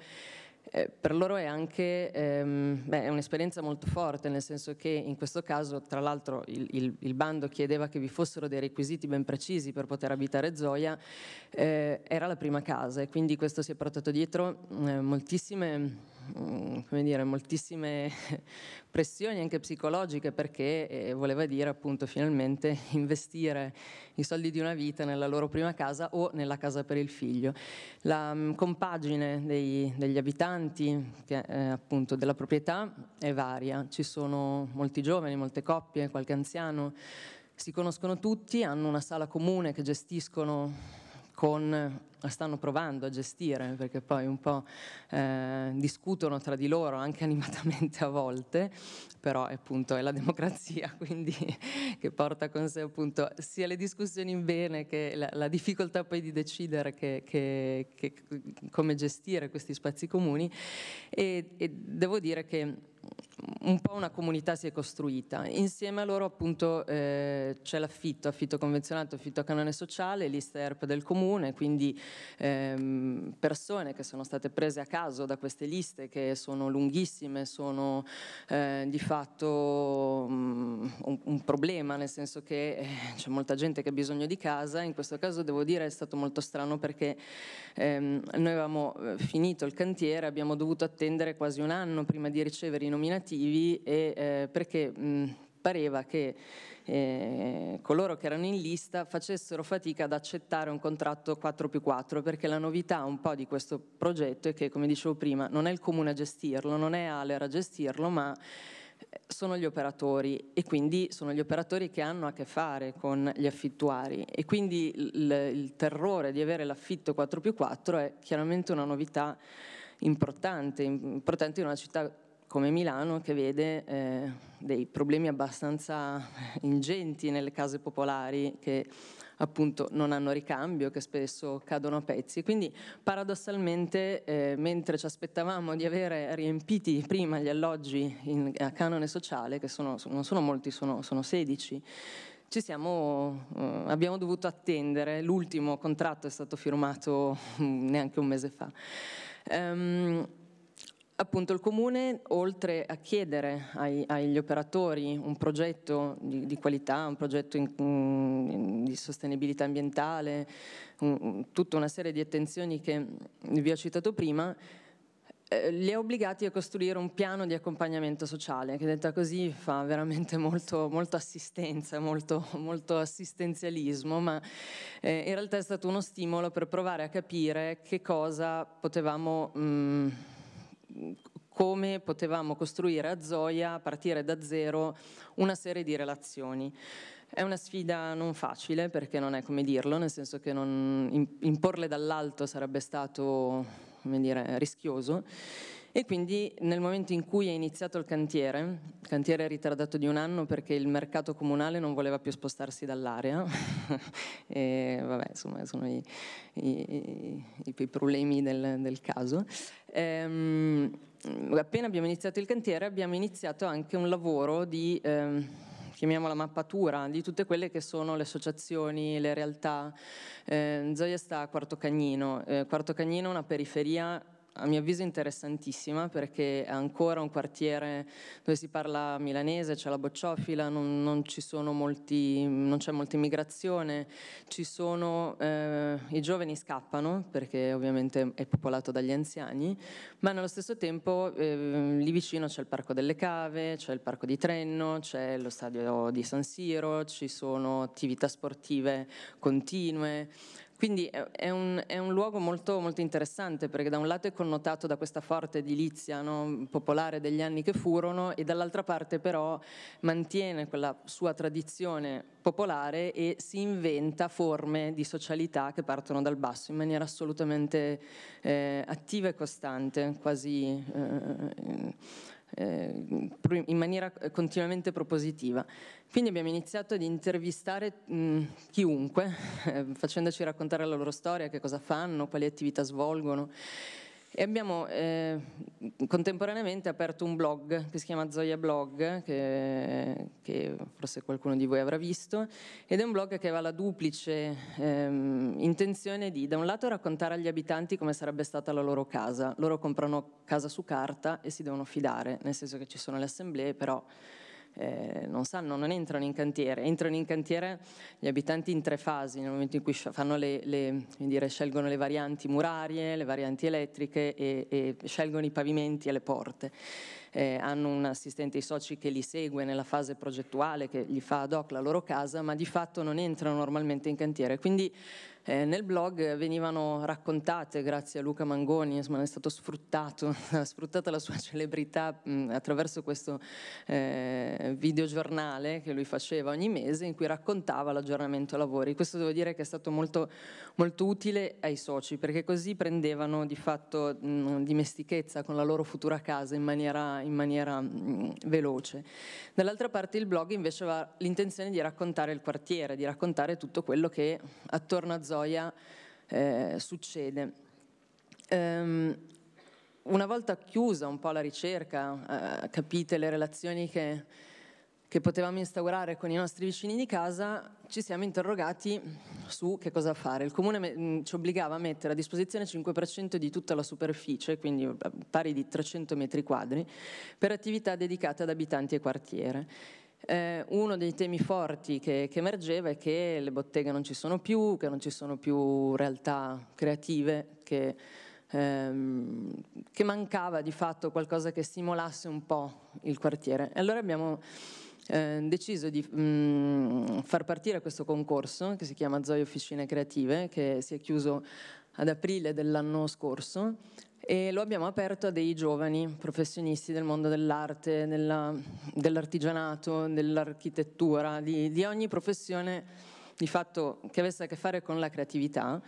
eh, per loro è anche ehm, un'esperienza molto forte, nel senso che in questo caso, tra l'altro, il, il, il, bando chiedeva che vi fossero dei requisiti ben precisi per poter abitare Zoya, eh, era la prima casa e quindi questo si è portato dietro eh, moltissime Mm, come dire, moltissime <laughs> pressioni anche psicologiche perché eh, voleva dire appunto finalmente <laughs> investire i soldi di una vita nella loro prima casa o nella casa per il figlio. La mm, compagine dei, degli abitanti che, eh, appunto della proprietà è varia, ci sono molti giovani, molte coppie, qualche anziano, si conoscono tutti, hanno una sala comune che gestiscono con eh, stanno provando a gestire perché poi un po' eh, discutono tra di loro anche <laughs> animatamente a volte però appunto è la democrazia <laughs> quindi che porta con sé appunto sia le discussioni in bene che la, la difficoltà poi di decidere che, che, che, come gestire questi spazi comuni e, e devo dire che un po' una comunità si è costruita. Insieme a loro appunto eh, c'è l'affitto, affitto convenzionato, affitto a canone sociale, lista ERP del comune, quindi ehm, persone che sono state prese a caso da queste liste che sono lunghissime, sono eh, di fatto um, un, un, problema, nel senso che eh, c'è molta gente che ha bisogno di casa, in questo caso devo dire è stato molto strano perché ehm, noi avevamo eh, finito il cantiere, abbiamo dovuto attendere quasi un anno prima di ricevere i nomi nominativi e, eh, perché mh, mm, pareva che eh, coloro che erano in lista facessero fatica ad accettare un contratto 4 più 4 perché la novità un po' di questo progetto è che come dicevo prima non è il comune a gestirlo, non è Aler a gestirlo ma eh, sono gli operatori e quindi sono gli operatori che hanno a che fare con gli affittuari e quindi il, il terrore di avere l'affitto 4 più 4 è chiaramente una novità importante, importante in una città come Milano che vede eh, dei problemi abbastanza <laughs> ingenti nelle case popolari che appunto non hanno ricambio, che spesso cadono a pezzi. Quindi paradossalmente, eh, mentre ci aspettavamo di avere riempiti prima gli alloggi in, a canone sociale, che sono, non sono molti, sono, sono 16, siamo, eh, abbiamo dovuto attendere, l'ultimo contratto è stato firmato mm, neanche un mese fa. Um, Appunto il Comune, oltre a chiedere ai, agli operatori un progetto di, di qualità, un progetto in, in, di sostenibilità ambientale, un, tutta una serie di attenzioni che vi ho citato prima, eh, li ha obbligati a costruire un piano di accompagnamento sociale, che detta così fa veramente molto, molto assistenza, molto, molto assistenzialismo, ma eh, in realtà è stato uno stimolo per provare a capire che cosa potevamo... Mh, mm, come potevamo costruire a Zoia, a partire da zero, una serie di relazioni. È una sfida non facile perché non è come dirlo, nel senso che non, imporle dall'alto sarebbe stato dire, rischioso. E quindi nel momento in cui è iniziato il cantiere, il cantiere è ritardato di un anno perché il mercato comunale non voleva più spostarsi dall'area, <laughs> e vabbè insomma sono i, i, i, i problemi del, del caso, Ehm, appena abbiamo iniziato il cantiere abbiamo iniziato anche un lavoro di, ehm, chiamiamola mappatura, di tutte quelle che sono le associazioni, le realtà. Eh, Zoya sta a Quarto Cagnino, eh, Quarto Cagnino è una periferia a mio avviso interessantissima perché è ancora un quartiere dove si parla milanese, c'è la bocciofila, non, non c'è molta immigrazione, ci sono, eh, i giovani scappano perché ovviamente è popolato dagli anziani, ma nello stesso tempo eh, lì vicino c'è il Parco delle Cave, c'è il Parco di Trenno, c'è lo stadio di San Siro, ci sono attività sportive continue, quindi è un, è un luogo molto, molto, interessante perché da un lato è connotato da questa forte edilizia no, popolare degli anni che furono e dall'altra parte però mantiene quella sua tradizione popolare e si inventa forme di socialità che partono dal basso in maniera assolutamente eh, attiva e costante, quasi... Eh, Ehm, in maniera eh, continuamente propositiva. Quindi abbiamo iniziato ad intervistare mh, chiunque, <laughs> eh, facendoci raccontare la loro storia, che cosa fanno, quali attività svolgono e abbiamo eh, contemporaneamente aperto un blog che si chiama Zoya Blog, che, che, forse qualcuno di voi avrà visto, ed è un blog che aveva la duplice ehm, intenzione di, da un lato, raccontare agli abitanti come sarebbe stata la loro casa. Loro comprano casa su carta e si devono fidare, nel senso che ci sono le assemblee, però eh, non sanno, non entrano in cantiere. Entrano in cantiere gli abitanti in tre fasi, nel momento in cui le, le, dire, scelgono le varianti murarie, le varianti elettriche e, e scelgono i pavimenti e le porte. Eh, hanno un assistente ai soci che li segue nella fase progettuale, che gli fa ad hoc la loro casa, ma di fatto non entrano normalmente in cantiere. Quindi eh, nel blog venivano raccontate, grazie a Luca Mangoni, insomma, è stato sfruttato, <laughs> sfruttata la sua <laughs> celebrità mh, attraverso questo eh, videogiornale che lui faceva ogni mese in cui raccontava l'aggiornamento lavori. Questo devo dire che è stato molto, molto utile ai soci perché così prendevano di fatto mh, dimestichezza con la loro futura casa in maniera, in maniera mh, veloce. Dall'altra parte il blog invece aveva l'intenzione di raccontare il quartiere, di raccontare tutto quello che attorno a Zoe storia eh, succede. Um, una volta chiusa un po' la ricerca, eh, capite le relazioni che, che potevamo instaurare con i nostri vicini di casa, ci siamo interrogati su che cosa fare. Il comune mm, ci obbligava a mettere a disposizione 5% di tutta la superficie, quindi eh, pari di 300 metri quadri, per attività dedicate ad abitanti e quartiere. Eh, uno dei temi forti che, che, emergeva è che le botteghe non ci sono più, che non ci sono più realtà creative, che, ehm, che mancava di fatto qualcosa che stimolasse un po' il quartiere. E allora abbiamo eh, deciso di mh, mm, far partire questo concorso che si chiama Zoe Officine Creative, che si è chiuso ad aprile dell'anno scorso, e lo abbiamo aperto a dei giovani professionisti del mondo dell'arte, dell'artigianato, dell dell'architettura, di, di ogni professione di fatto che avesse a che fare con la creatività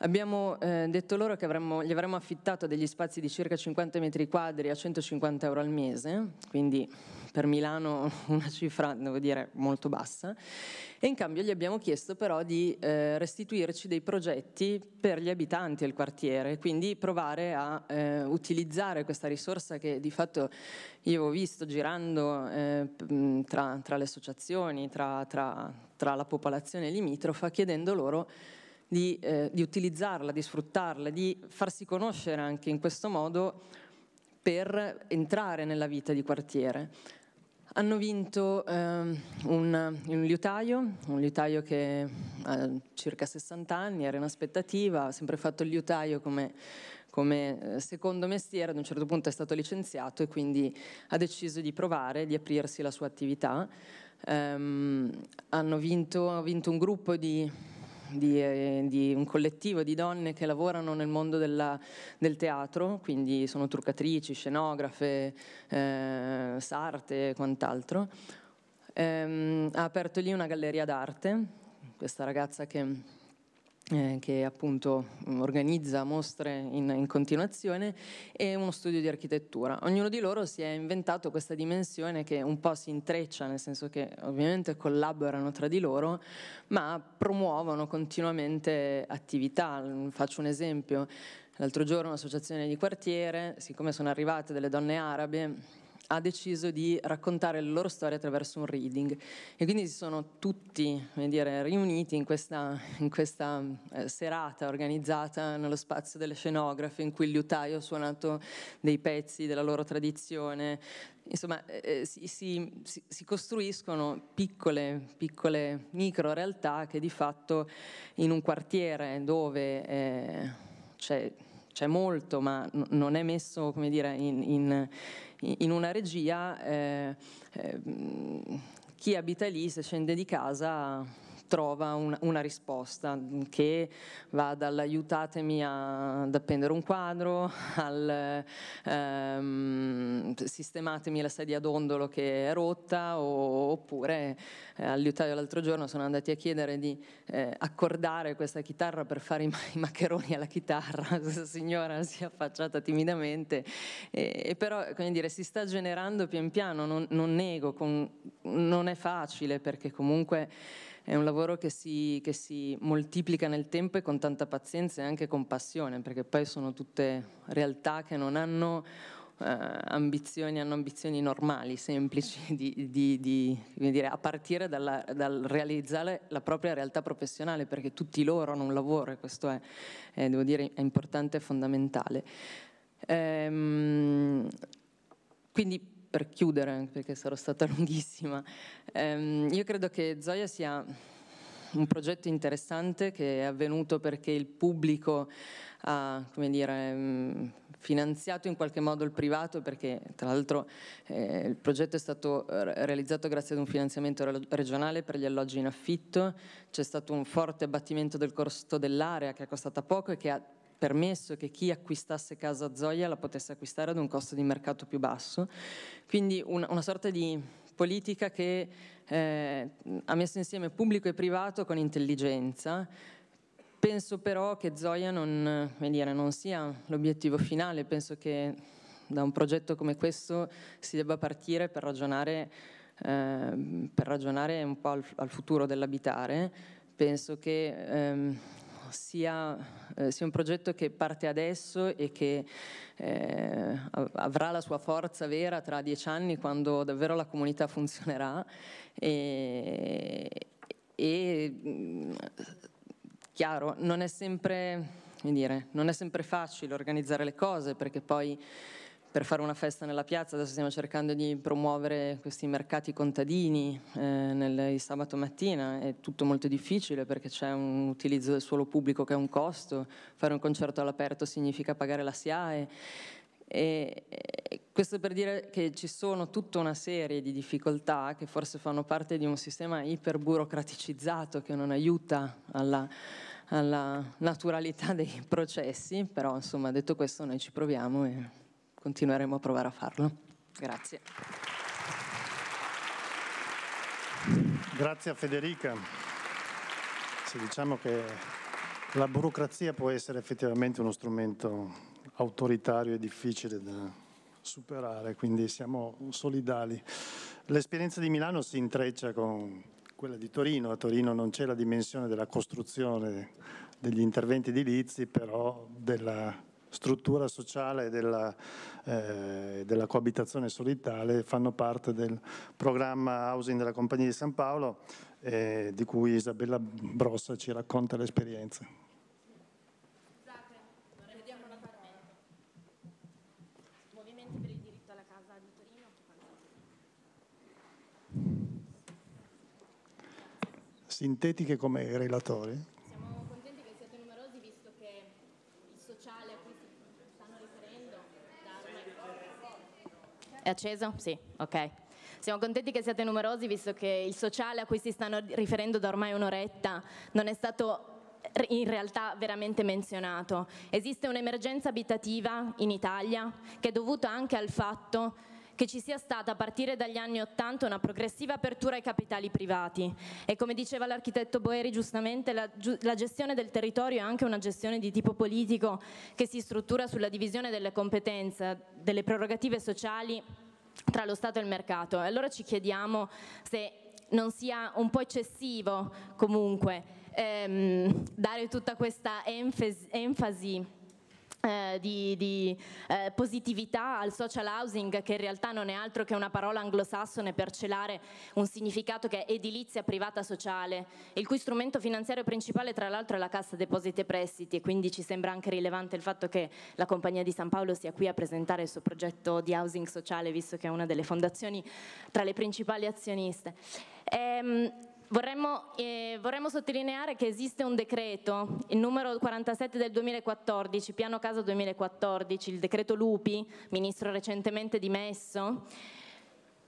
Abbiamo eh, detto loro che avremmo, gli avremmo affittato degli spazi di circa 50 metri quadri a 150 euro al mese, quindi per Milano <laughs> una cifra, devo dire, molto bassa, e in cambio gli abbiamo chiesto però di eh, restituirci dei progetti per gli abitanti del quartiere, quindi provare a eh, utilizzare questa risorsa che di fatto io ho visto girando eh, tra, tra, le associazioni, tra, tra, tra la popolazione limitrofa, chiedendo loro di, eh, di utilizzarla, di sfruttarla, di farsi conoscere anche in questo modo per entrare nella vita di quartiere. Hanno vinto eh, un, un, liutaio, un liutaio che ha circa 60 anni, era in aspettativa, ha sempre fatto il liutaio come, come eh, secondo mestiere, ad un certo punto è stato licenziato e quindi ha deciso di provare, di aprirsi la sua attività. Um, hanno vinto, vinto, un gruppo di di, eh, di, un collettivo di donne che lavorano nel mondo della, del teatro, quindi sono truccatrici, scenografe, eh, sarte e quant'altro. Ehm, ha aperto lì una galleria d'arte, questa ragazza che eh, che appunto mm, organizza mostre in, in, continuazione, e uno studio di architettura. Ognuno di loro si è inventato questa dimensione che un po' si intreccia, nel senso che ovviamente collaborano tra di loro, ma promuovono continuamente attività. Faccio un esempio, l'altro giorno un'associazione di quartiere, siccome sono arrivate delle donne arabe, ha deciso di raccontare le loro storie attraverso un reading e quindi si sono tutti dire, riuniti in questa, in questa eh, serata organizzata nello spazio delle scenografe in cui il liutaio ha suonato dei pezzi della loro tradizione. Insomma, eh, eh si, si, si, costruiscono piccole, piccole micro realtà che di fatto in un quartiere dove eh, c'è c'è cioè, molto ma non è messo come dire, in, in, in una regia, eh, eh, chi abita lì se scende di casa trova un, una risposta che va dall'aiutatemi ad appendere un quadro al ehm, sistematemi la sedia d'ondolo che è rotta o, oppure eh, all'Italia l'altro giorno sono andati a chiedere di eh, accordare questa chitarra per fare i, i maccheroni alla chitarra <laughs> questa signora si è affacciata timidamente e, e però come dire, si sta generando pian piano non, non nego con, non è facile perché comunque è un lavoro che si, che si moltiplica nel tempo e con tanta pazienza e anche con passione, perché poi sono tutte realtà che non hanno Uh, ambizioni, hanno ambizioni normali, semplici, <laughs> di, di, di, dire, a partire dalla, dal realizzare la propria realtà professionale, perché tutti loro hanno un lavoro e questo è, eh, devo dire, è importante e fondamentale. Ehm, quindi per chiudere, perché sarò stata <laughs> lunghissima, ehm, io credo che Zoya sia un progetto interessante che è avvenuto perché il pubblico ha, come dire, mm, finanziato in qualche modo il privato perché tra l'altro eh, il progetto è stato realizzato grazie ad un finanziamento regionale per gli alloggi in affitto, c'è stato un forte abbattimento del costo dell'area che è costata poco e che ha permesso che chi acquistasse casa a Zoya la potesse acquistare ad un costo di mercato più basso. Quindi una, una sorta di politica che eh, ha messo insieme pubblico e privato con intelligenza. Penso però che Zoya non, dire, non sia l'obiettivo finale, penso che da un progetto come questo si debba partire per ragionare, eh, per ragionare un po' al, al futuro dell'abitare. Penso che ehm, sia, eh, sia, un progetto che parte adesso e che eh, avrà la sua forza vera tra dieci anni quando davvero la comunità <laughs> funzionerà e, e mm, chiaro, non è sempre, dire, non è sempre facile organizzare le cose perché poi per fare una festa nella piazza, adesso stiamo cercando di promuovere questi mercati contadini eh, nel, il sabato mattina, è tutto molto difficile perché c'è un utilizzo del suolo pubblico che è un costo, fare un concerto all'aperto significa pagare la SIAE, e, e questo per dire che ci sono tutta una serie di difficoltà che forse fanno parte di un sistema iperburocraticizzato che non aiuta alla, alla naturalità dei processi, però insomma detto questo noi ci proviamo. E continueremo a provare a farlo. Grazie. Grazie a Federica. Se diciamo che la burocrazia può essere effettivamente uno strumento autoritario e difficile da superare, quindi siamo solidali. L'esperienza di Milano si intreccia con quella di Torino, a Torino non c'è la dimensione della costruzione degli interventi edilizi, però della struttura sociale della, eh, della coabitazione solitale fanno parte del programma housing della Compagnia di San Paolo eh, di cui Isabella Brossa ci racconta l'esperienza. Sintetiche come relatori. È acceso? Sì, ok. Siamo contenti che siate numerosi visto che il sociale a cui si stanno riferendo da ormai un'oretta non è stato eh, in realtà veramente menzionato. Esiste un'emergenza abitativa in Italia che è dovuta anche al fatto che ci sia stata a partire dagli anni Ottanta una progressiva apertura ai capitali privati e come diceva l'architetto Boeri giustamente la, la gestione del territorio è anche una gestione di tipo politico che si struttura sulla divisione delle competenze, delle prerogative sociali tra lo Stato e il mercato. E allora ci chiediamo se non sia un po' eccessivo comunque ehm, dare tutta questa enfasi, enfasi eh, di, di eh, positività al social housing che in realtà non è altro che una parola anglosassone per celare un significato che è edilizia privata sociale, il cui strumento finanziario principale tra l'altro è la Cassa Depositi e Prestiti e quindi ci sembra anche rilevante il fatto che la Compagnia di San Paolo sia qui a presentare il suo progetto di housing sociale visto che è una delle fondazioni tra le principali azioniste. Ehm, Vorremmo, eh, vorremmo, sottolineare che esiste un decreto, il numero 47 del 2014, piano casa 2014, il decreto Lupi, ministro recentemente dimesso,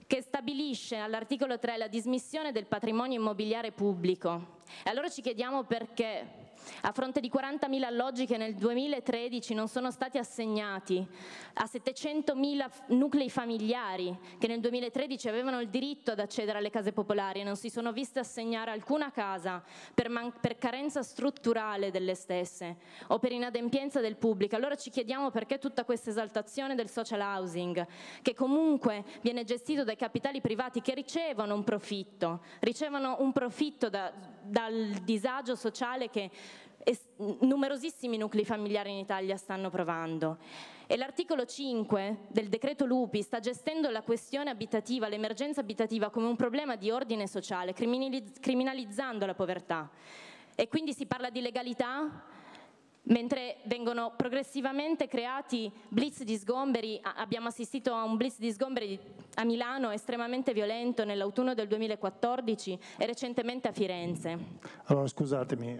che stabilisce all'articolo 3 la dismissione del patrimonio immobiliare pubblico. E allora ci chiediamo perché a fronte di 40.000 alloggi che nel 2013 non sono stati assegnati, a 700.000 nuclei familiari che nel 2013 avevano il diritto ad accedere alle case popolari e non si sono viste assegnare alcuna casa per, per carenza strutturale delle stesse o per inadempienza del pubblico. Allora ci chiediamo perché tutta questa esaltazione del social housing, che comunque viene gestito dai capitali privati che ricevono un profitto, ricevono un profitto da dal disagio sociale che numerosissimi nuclei familiari in Italia stanno provando. E l'articolo 5 del decreto Lupi sta gestendo la questione abitativa, l'emergenza abitativa come un problema di ordine sociale, criminalizzando la povertà. E quindi si parla di legalità, Mentre vengono progressivamente creati blitz di sgomberi, abbiamo assistito a un blitz di sgomberi a Milano estremamente violento nell'autunno del 2014 e recentemente a Firenze. Allora scusatemi,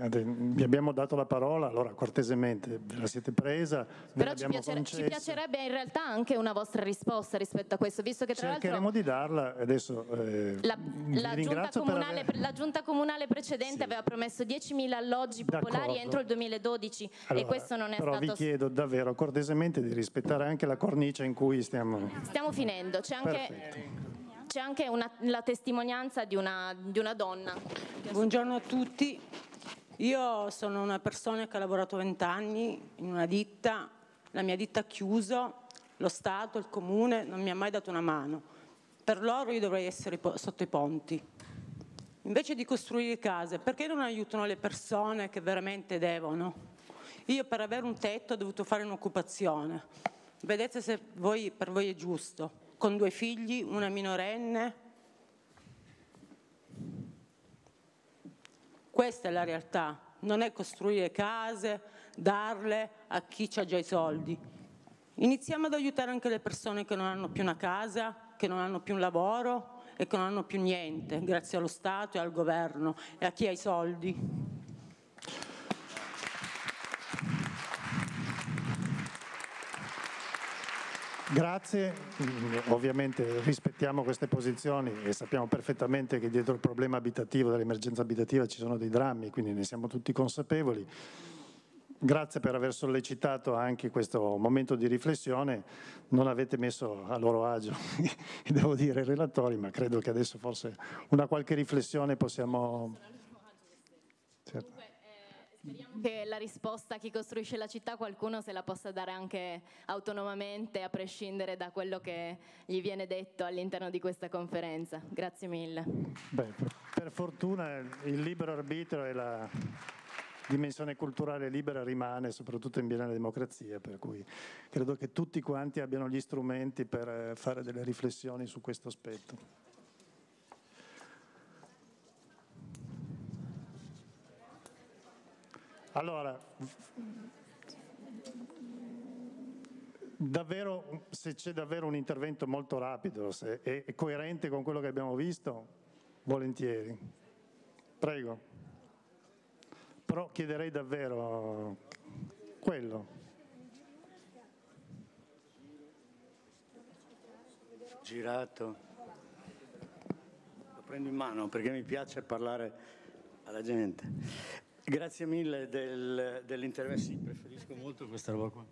vi abbiamo dato la parola, allora cortesemente ve la siete presa, Però ci, piacere, ci, piacerebbe in realtà anche una vostra risposta rispetto a questo, visto che tra Cercheremo l'altro... Cercheremo di darla, adesso eh, la, la giunta, comunale, aver... la giunta comunale precedente sì. aveva promesso 10.000 alloggi popolari entro il 2012, allora, e questo non è però stato... vi chiedo davvero cortesemente di rispettare anche la cornice in cui stiamo... Stiamo finendo, c'è anche, anche una, la testimonianza di una, di una donna. Buongiorno a tutti, io sono una persona che ha lavorato vent'anni in una ditta, la mia ditta ha chiuso, lo Stato, il Comune non mi ha mai dato una mano. Per loro io dovrei essere sotto i ponti. Invece di costruire case, perché non aiutano le persone che veramente devono? Io per avere un tetto ho dovuto fare un'occupazione. Vedete se voi, per voi è giusto. Con due figli, una minorenne. Questa è la realtà. Non è costruire case, darle a chi ha già i soldi. Iniziamo ad aiutare anche le persone che non hanno più una casa, che non hanno più un lavoro e che non hanno più niente, grazie allo Stato e al governo e a chi ha i soldi. Grazie, ovviamente rispettiamo queste posizioni e sappiamo perfettamente che dietro il problema abitativo, dell'emergenza abitativa ci sono dei drammi, quindi ne siamo tutti consapevoli. Grazie per aver sollecitato anche questo momento di riflessione, non avete messo a loro agio, <laughs> devo dire, i relatori, ma credo che adesso forse una qualche riflessione possiamo... Speriamo che la risposta a chi costruisce la città qualcuno se la possa dare anche autonomamente, a prescindere da quello che gli viene detto all'interno di questa conferenza. Grazie mille. Beh, per fortuna il libero arbitro e la dimensione culturale libera rimane, soprattutto in Biennale Democrazia, per cui credo che tutti quanti abbiano gli strumenti per eh, fare delle riflessioni su questo aspetto. Allora, davvero, se c'è davvero un intervento molto rapido e coerente con quello che abbiamo visto, volentieri. Prego. Però chiederei davvero quello. Girato. Lo prendo in mano perché mi piace parlare alla gente. Grazie mille del, dell'intervento, sì, preferisco molto questa roba qua.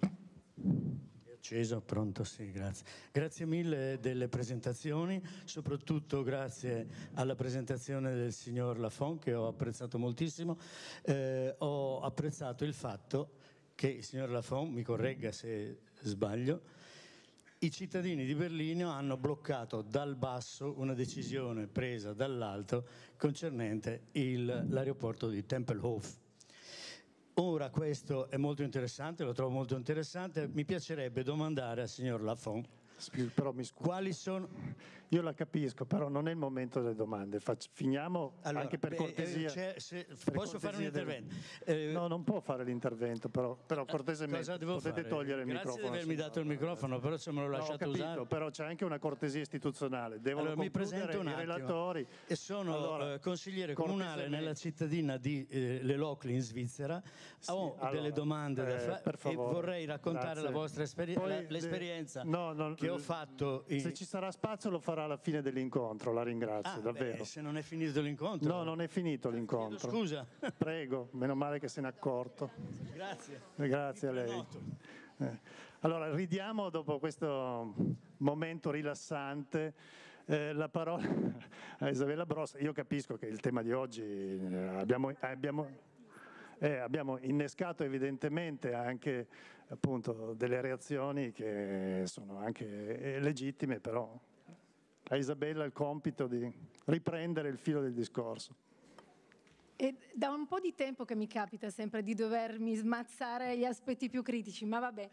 acceso, pronto, sì, grazie. Grazie mille delle presentazioni, soprattutto grazie alla presentazione del signor Lafon che ho apprezzato moltissimo. Eh, ho apprezzato il fatto che il signor Lafon, mi corregga se sbaglio, i cittadini di Berlino hanno bloccato dal basso una decisione presa dall'alto concernente il, l'aeroporto di Tempelhof. Ora questo è molto interessante, lo trovo molto interessante, mi piacerebbe domandare al signor Lafont Spi- quali sono io la capisco, però non è il momento delle domande. Fac- finiamo allora, anche per cortesia. Eh, se, per posso cortesia fare un intervento? Del... Eh, eh, no, non può fare l'intervento, però, però eh, cortesemente potete fare? togliere Grazie il microfono. Grazie di avermi dato il microfono, però se me l'ho lasciato no, capito, usare. Però c'è anche una cortesia istituzionale. Devo allora, mi presento un i relatori. E sono allora, eh, consigliere comunale nella cittadina di eh, Lelocli in Svizzera. Sì, Ho allora, delle domande da eh, fare e vorrei raccontare Grazie. la vostra esperienza, l'esperienza no, no, che ho fatto. In... Se ci sarà spazio lo farò sarà alla fine dell'incontro, la ringrazio, ah, davvero. Beh, se non è finito l'incontro? No, non è finito l'incontro. Scusa. Prego, meno male che se n'è accorto. Grazie. Grazie a lei. Eh, allora, ridiamo dopo questo momento rilassante. Eh, la parola <laughs> a Isabella Brossa. Io capisco che il tema di oggi eh, abbiamo, eh, abbiamo eh, abbiamo innescato evidentemente anche appunto, delle reazioni che sono anche legittime, però a Isabella il compito di riprendere il filo del discorso. E da un po' di tempo che mi capita sempre di dovermi smazzare gli aspetti più critici, ma vabbè,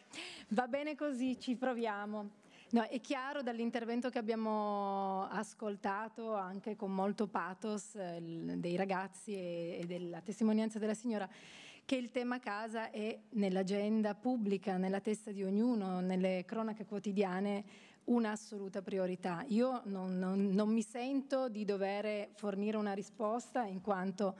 va bene così, ci proviamo. No, è chiaro dall'intervento che abbiamo ascoltato anche con molto pathos eh, dei ragazzi e della testimonianza della signora che il tema casa è nell'agenda pubblica, nella testa di ognuno, nelle cronache quotidiane un'assoluta priorità. Io non, non, non mi sento di dover fornire una risposta in quanto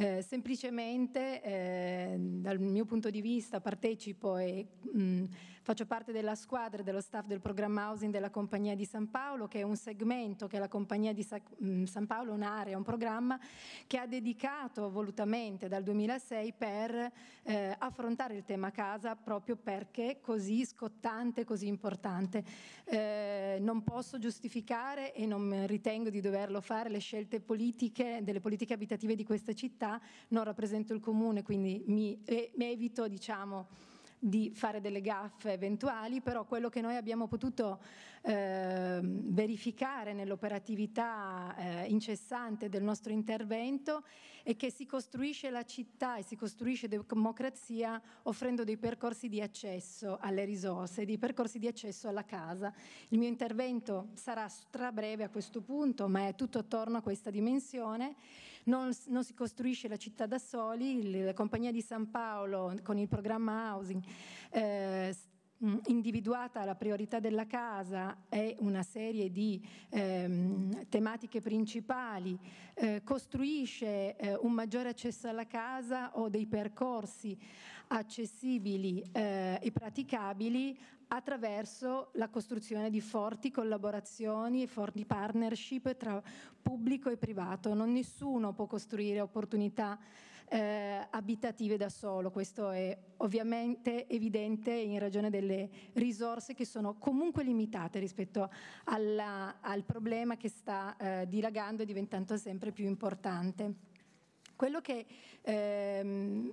eh, semplicemente eh, dal mio punto di vista partecipo e mh, faccio parte della squadra dello staff del programma housing della Compagnia di San Paolo che è un segmento che la Compagnia di Sa- mh, San Paolo, un'area, un programma che ha dedicato volutamente dal 2006 per eh, affrontare il tema casa proprio perché così scottante, così importante. Eh, non posso giustificare e non ritengo di doverlo fare le scelte politiche delle politiche abitative di questa città città, non rappresento il comune, quindi mi, eh, mi evito diciamo, di fare delle gaffe eventuali, però quello che noi abbiamo potuto eh, verificare nell'operatività eh, incessante del nostro intervento è che si costruisce la città e si costruisce democrazia offrendo dei percorsi di accesso alle risorse, dei percorsi di accesso alla casa. Il mio intervento sarà strabreve a questo punto, ma è tutto attorno a questa dimensione non, non, si costruisce la città da soli, la compagnia di San Paolo con il programma Housing eh, individuata la priorità della casa e una serie di ehm, tematiche principali, eh, costruisce eh, un maggiore accesso alla casa o dei percorsi accessibili eh, e praticabili attraverso la costruzione di forti collaborazioni e forti partnership tra pubblico e privato. Non nessuno può costruire opportunità eh, abitative da solo, questo è ovviamente evidente in ragione delle risorse che sono comunque limitate rispetto alla, al problema che sta eh, dilagando e diventando sempre più importante. Quello che ehm,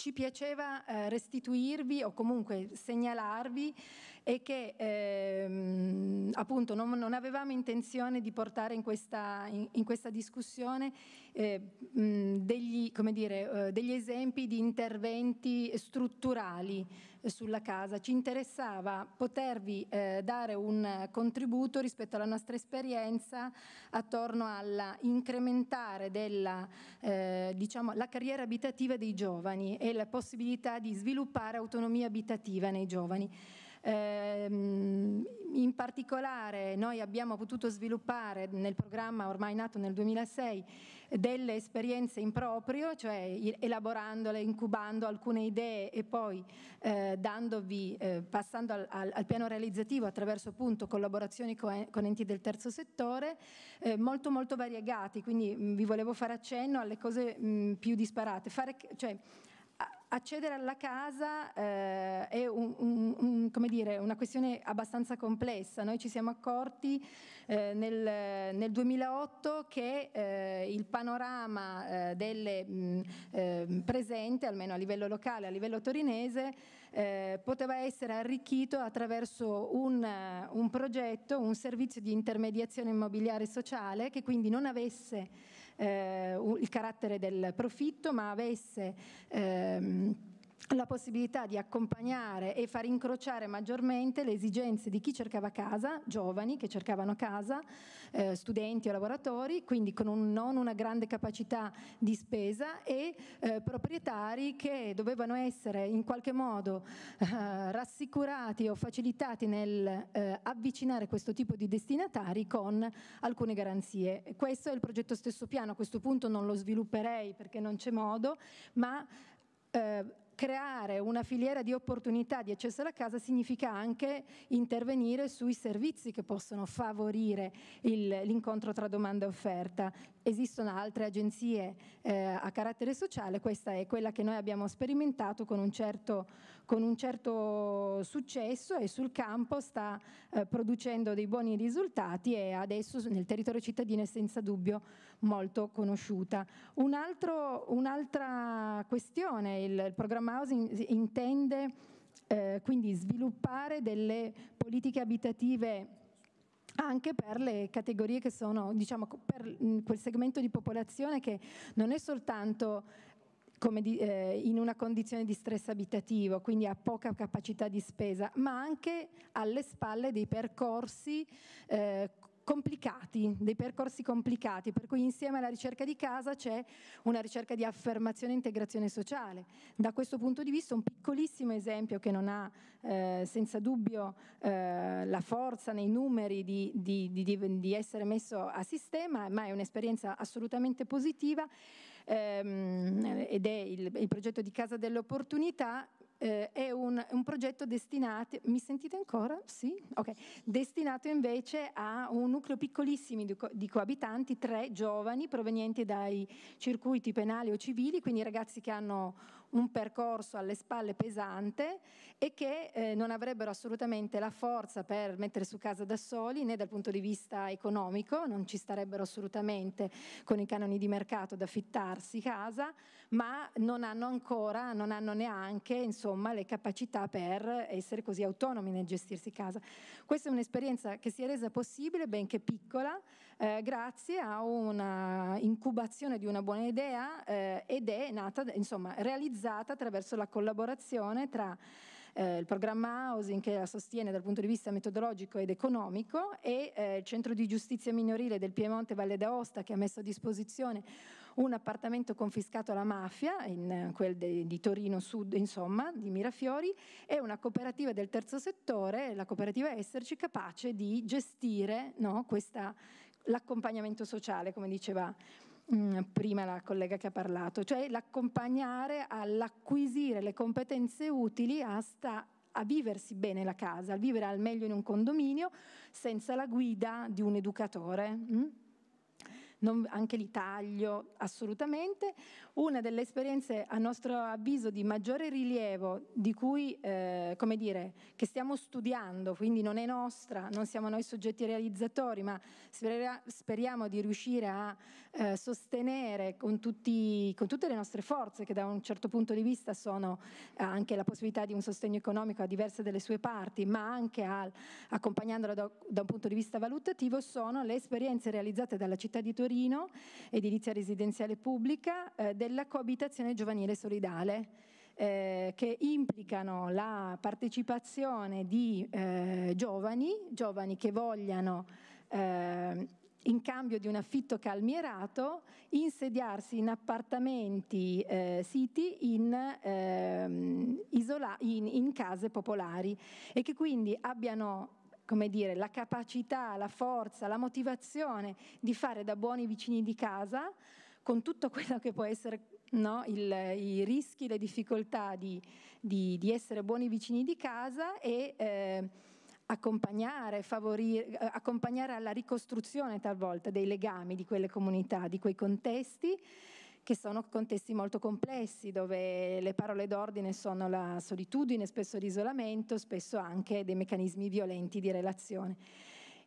ci piaceva eh, restituirvi o comunque segnalarvi e che ehm, appunto non, non, avevamo intenzione di portare in questa, in, in questa discussione eh, mh, degli, dire, eh, degli, esempi di interventi strutturali eh, sulla casa. Ci interessava potervi eh, dare un contributo rispetto alla nostra esperienza attorno all'incrementare incrementare eh, diciamo, la carriera abitativa dei giovani e la possibilità di sviluppare autonomia abitativa nei giovani. Ehm, in particolare noi abbiamo potuto sviluppare nel programma ormai nato nel 2006 delle esperienze in proprio, cioè elaborandole, incubando alcune idee e poi eh, dandovi, eh, passando al, al, al piano realizzativo attraverso appunto collaborazioni con, con enti del terzo settore, eh, molto molto variegati, quindi vi volevo fare accenno alle cose più disparate. Fare, cioè, accedere alla casa eh, è un, un, un, dire, una questione abbastanza complessa. Noi ci siamo accorti eh, nel, nel, 2008 che eh, il panorama eh, delle, mh, mm, eh, presente, almeno a livello locale, a livello torinese, eh, poteva essere arricchito attraverso un, un progetto, un servizio di intermediazione immobiliare sociale che quindi non avesse eh, il carattere del profitto, ma avesse... Ehm, la possibilità di accompagnare e far incrociare maggiormente le esigenze di chi cercava casa, giovani che cercavano casa, eh, studenti o lavoratori, quindi con un, non una grande capacità di spesa e eh, proprietari che dovevano essere in qualche modo eh, rassicurati o facilitati nel eh, avvicinare questo tipo di destinatari con alcune garanzie. Questo è il progetto stesso piano, a questo punto non lo svilupperei perché non c'è modo, ma eh, creare una filiera di opportunità di accesso alla casa significa anche intervenire sui servizi che possono favorire l'incontro tra domanda e offerta. Esistono altre agenzie eh, a carattere sociale, questa è quella che noi abbiamo sperimentato con un certo con un certo successo e sul campo sta eh, producendo dei buoni risultati e adesso nel territorio cittadino è senza dubbio molto conosciuta. Un un'altra questione, il, il programma Housing intende eh, quindi sviluppare delle politiche abitative anche per le categorie che sono, diciamo, per quel segmento di popolazione che non è soltanto di, eh, in una condizione di stress abitativo, quindi ha poca capacità di spesa, ma anche alle spalle dei percorsi eh, complicati, dei percorsi complicati, per cui insieme alla ricerca di casa c'è una ricerca di affermazione e integrazione sociale. Da questo punto di vista un piccolissimo esempio che non ha eh, senza dubbio eh, la forza nei numeri di, di, di, di, essere messo a sistema, ma è un'esperienza assolutamente positiva, ehm, ed è il, il, progetto di Casa dell'Opportunità, eh, è un, un, progetto destinato, mi sentite ancora? Sì? Okay. Destinato invece a un nucleo piccolissimo di, co- di coabitanti, tre giovani provenienti dai circuiti penali o civili, quindi ragazzi che hanno un percorso alle spalle pesante e che eh, non avrebbero assolutamente la forza per mettere su casa da soli né dal punto di vista economico, non ci starebbero assolutamente con i canoni di mercato ad affittarsi casa, ma non hanno ancora, non hanno neanche insomma, le capacità per essere così autonomi nel gestirsi casa. Questa è un'esperienza che si è resa possibile, benché piccola, eh, grazie a una incubazione di una buona idea eh, ed è nata, insomma, realizzata attraverso la collaborazione tra eh, il programma Housing che la sostiene dal punto di vista metodologico ed economico e eh, il Centro di Giustizia Minorile del Piemonte Valle d'Aosta che ha messo a disposizione un appartamento confiscato alla mafia, in quel de, di Torino Sud, insomma, di Mirafiori, e una cooperativa del terzo settore, la cooperativa Esserci, capace di gestire no, questa, l'accompagnamento sociale, come diceva mm, prima la collega che ha parlato, cioè l'accompagnare all'acquisire le competenze utili a, sta, a viversi bene la casa, a vivere al meglio in un condominio senza la guida di un educatore. Mh? Mm? non, anche li taglio assolutamente. Una delle esperienze a nostro avviso di maggiore rilievo, di cui, eh, come dire, che stiamo studiando, quindi non è nostra, non siamo noi soggetti realizzatori, ma speriamo di riuscire a eh, sostenere con, tutti, con tutte le nostre forze, che da un certo punto di vista sono eh, anche la possibilità di un sostegno economico a diverse delle sue parti, ma anche al, accompagnandola da, da un punto di vista valutativo, sono le esperienze realizzate dalla città di Torino Torino, edilizia residenziale pubblica, eh, della coabitazione giovanile solidale. Eh, che implicano la partecipazione di eh, giovani, giovani che vogliano eh, in cambio di un affitto calmierato, insediarsi in appartamenti eh, siti in, eh, in, in, case popolari e che quindi abbiano come dire, la capacità, la forza, la motivazione di fare da buoni vicini di casa, con tutto quello che può essere no, il, i rischi, le difficoltà di, di, di, essere buoni vicini di casa e eh, accompagnare, favorire, eh, accompagnare alla ricostruzione talvolta dei legami di quelle comunità, di quei contesti che sono contesti molto complessi dove le parole d'ordine sono la solitudine, spesso l'isolamento, spesso anche dei meccanismi violenti di relazione.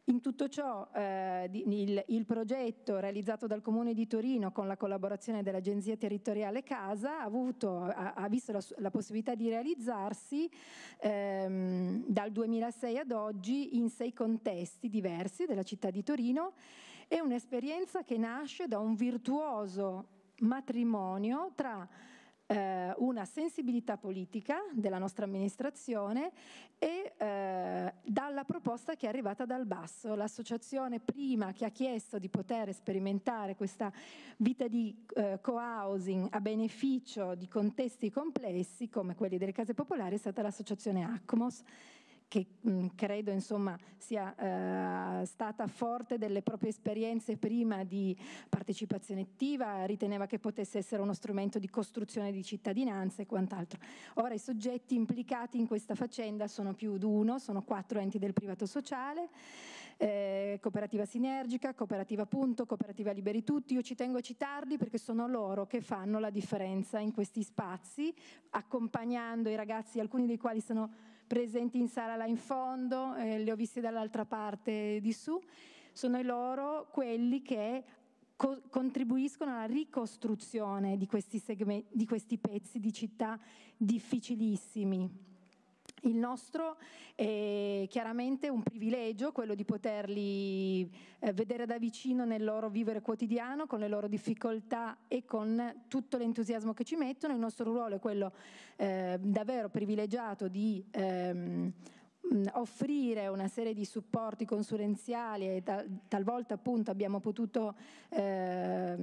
In tutto ciò eh, il, il, progetto realizzato dal Comune di Torino con la collaborazione dell'Agenzia Territoriale Casa ha, avuto, ha, ha visto la, la, possibilità di realizzarsi ehm, dal 2006 ad oggi in sei contesti diversi della città di Torino. È un'esperienza che nasce da un virtuoso matrimonio tra eh, una sensibilità politica della nostra amministrazione e eh, dalla proposta che è arrivata dal basso. L'associazione prima che ha chiesto di poter sperimentare questa vita di eh, co-housing a beneficio di contesti complessi come quelli delle case popolari è stata l'associazione ACMOS che mh, mm, credo insomma, sia eh, stata forte delle proprie esperienze prima di partecipazione attiva, riteneva che potesse essere uno strumento di costruzione di cittadinanza e quant'altro. Ora i soggetti implicati in questa faccenda sono più di uno, sono quattro enti del privato sociale, eh, cooperativa sinergica, cooperativa punto, cooperativa liberi tutti, io ci tengo a citarli perché sono loro che fanno la differenza in questi spazi, accompagnando i ragazzi, alcuni dei quali sono presenti in sala là in fondo, eh, le ho viste dall'altra parte di su, sono loro quelli che co- contribuiscono alla ricostruzione di questi, segmenti, di questi pezzi di città difficilissimi. Il nostro è chiaramente un privilegio quello di poterli eh, vedere da vicino nel loro vivere quotidiano, con le loro difficoltà e con tutto l'entusiasmo che ci mettono. Il nostro ruolo è quello eh, davvero privilegiato di ehm, offrire una serie di supporti consulenziali e tal, talvolta appunto abbiamo potuto eh,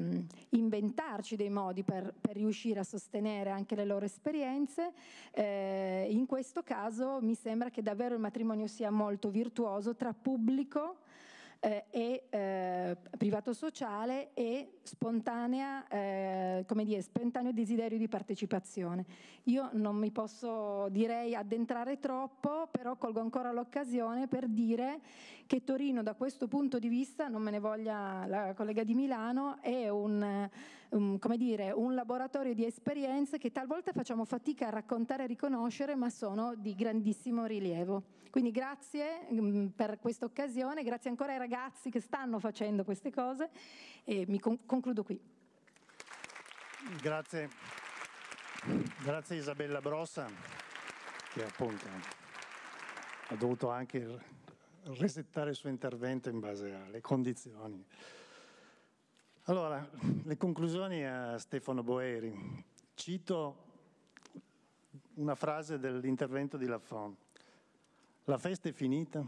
inventarci dei modi per, per, riuscire a sostenere anche le loro esperienze. Eh, in questo caso mi sembra che davvero il matrimonio sia molto virtuoso tra pubblico eh, e, eh, privato sociale e spontanea, eh, come dire, spontaneo desiderio di partecipazione. Io non mi posso, direi, addentrare troppo, però colgo ancora l'occasione per dire che Torino da questo punto di vista, non me ne voglia la collega di Milano, è un um, come dire, un laboratorio di esperienze che talvolta facciamo fatica a raccontare e riconoscere, ma sono di grandissimo rilievo. Quindi grazie um, per questa occasione, grazie ancora ai ragazzi che stanno facendo queste cose e mi con- concludo qui. Grazie. Grazie Isabella Brossa che appunto ha dovuto anche resettare il suo intervento in base alle condizioni. Allora, le conclusioni a Stefano Boeri. Cito una frase dell'intervento di Lafon. La festa è finita,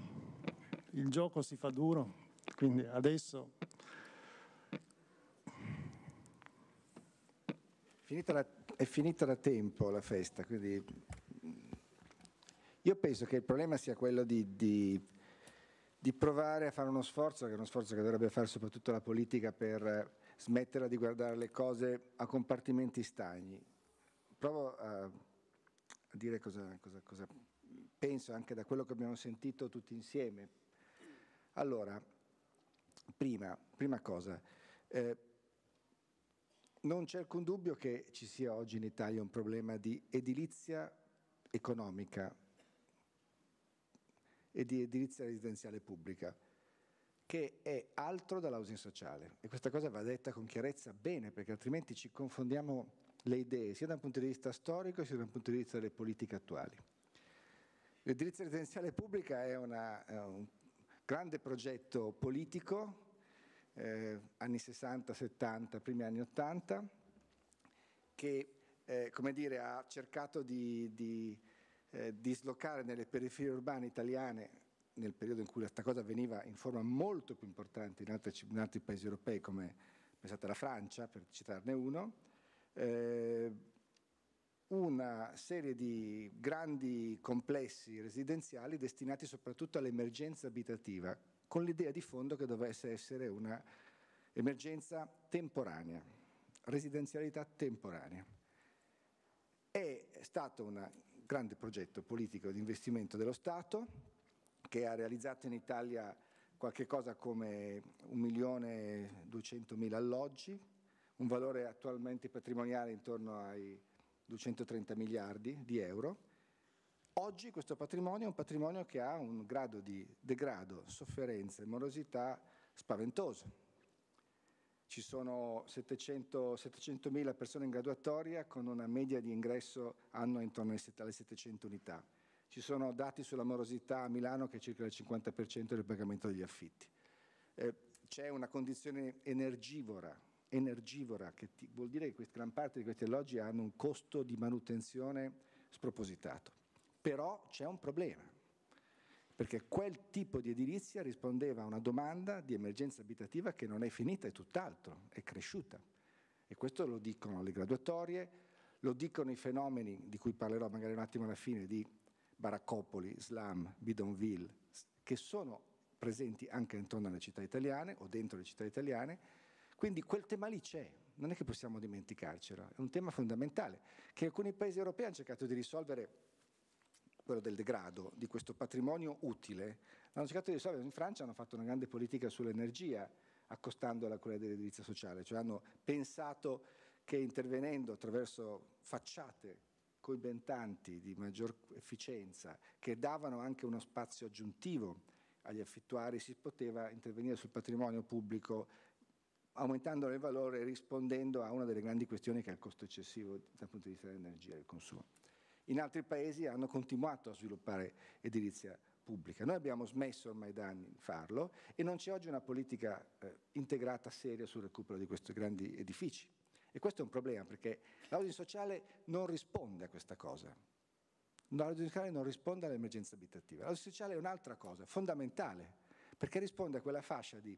il gioco si fa duro, quindi adesso... Finita la, è finita da tempo la festa, quindi... Io penso che il problema sia quello di, di di provare a fare uno sforzo, che è uno sforzo che dovrebbe fare soprattutto la politica per eh, smetterla di guardare le cose a compartimenti stagni. Provo a, dire cosa, cosa, cosa penso anche da quello che abbiamo sentito tutti insieme. Allora, prima, prima cosa, eh, non c'è alcun dubbio che ci sia oggi in Italia un problema di edilizia economica, e di edilizia residenziale pubblica, che è altro dall'housing sociale. E questa cosa va detta con chiarezza bene, perché altrimenti ci confondiamo le idee, sia da un punto di vista storico, sia da un punto di vista delle politiche attuali. L'edilizia residenziale pubblica è, una, è, un grande progetto politico, eh, anni 60, 70, primi anni 80, che eh, dire, ha cercato di, di eh, dislocare nelle periferie urbane italiane nel periodo in cui questa cosa avveniva in forma molto più importante in altri, in altri paesi europei come pensate alla Francia, per citarne uno, eh, una serie di grandi complessi residenziali destinati soprattutto all'emergenza abitativa, con l'idea di fondo che dovesse essere una emergenza temporanea, residenzialità temporanea. È stata una grande progetto politico di investimento dello Stato che ha realizzato in Italia qualche cosa come 1.200.000 alloggi, un valore attualmente patrimoniale intorno ai 230 miliardi di euro. Oggi questo patrimonio è un patrimonio che ha un grado di degrado, sofferenza e morosità spaventoso ci sono 700.000 700 persone in graduatoria con una media di ingresso anno intorno alle 700 unità. Ci sono dati sulla morosità a Milano che è circa il 50% del pagamento degli affitti. Eh, c'è una condizione energivora, energivora che ti, vuol dire che gran parte di questi alloggi hanno un costo di manutenzione spropositato. Però c'è un problema, perché quel tipo di edilizia rispondeva a una domanda di emergenza abitativa che non è finita, è tutt'altro, è cresciuta. E questo lo dicono le graduatorie, lo dicono i fenomeni di cui parlerò magari un attimo alla fine, di baraccopoli, slam, bidonville, che sono presenti anche intorno alle città italiane o dentro le città italiane. Quindi quel tema lì c'è, non è che possiamo dimenticarcelo, è un tema fondamentale che alcuni paesi europei hanno cercato di risolvere quello del degrado di questo patrimonio utile, hanno cercato di risolvere. In Francia hanno fatto una grande politica sull'energia, accostandola a quella dell'edilizia sociale, cioè hanno pensato che intervenendo attraverso facciate coibentanti di maggior efficienza, che davano anche uno spazio aggiuntivo agli affittuari, si poteva intervenire sul patrimonio pubblico aumentando il valore e rispondendo a una delle grandi questioni che è il costo eccessivo dal punto di vista dell'energia e del consumo in altri paesi hanno continuato a sviluppare edilizia pubblica. Noi abbiamo smesso ormai da anni di farlo e non c'è oggi una politica eh, integrata seria sul recupero di questi grandi edifici. E questo è un problema perché l'housing sociale non risponde a questa cosa. L'housing sociale non risponde all'emergenza abitativa. L'housing sociale è un'altra cosa, fondamentale, perché risponde a quella fascia di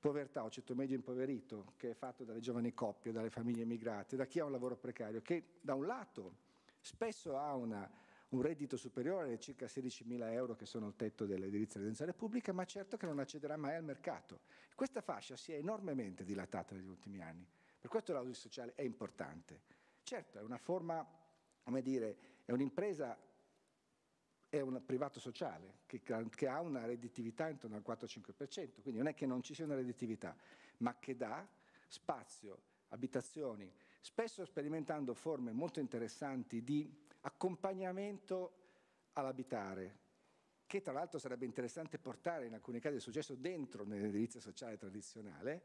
povertà o ceto medio impoverito che è fatto dalle giovani coppie, dalle famiglie emigrate, da chi ha un lavoro precario, che da un lato spesso ha una, un reddito superiore ai circa 16.000 euro che sono il tetto dell'edilizia residenziale pubblica, ma certo che non accederà mai al mercato. Questa fascia si è enormemente dilatata negli ultimi anni, per questo l'audio sociale è importante. Certo, è una forma, come dire, è un'impresa, è un privato sociale che, che ha una redditività intorno al 4-5%, quindi non è che non ci sia una redditività, ma che dà spazio, abitazioni, spesso sperimentando forme molto interessanti di accompagnamento all'abitare, che tra l'altro sarebbe interessante portare in alcuni casi è successo dentro nell'edilizia sociale tradizionale,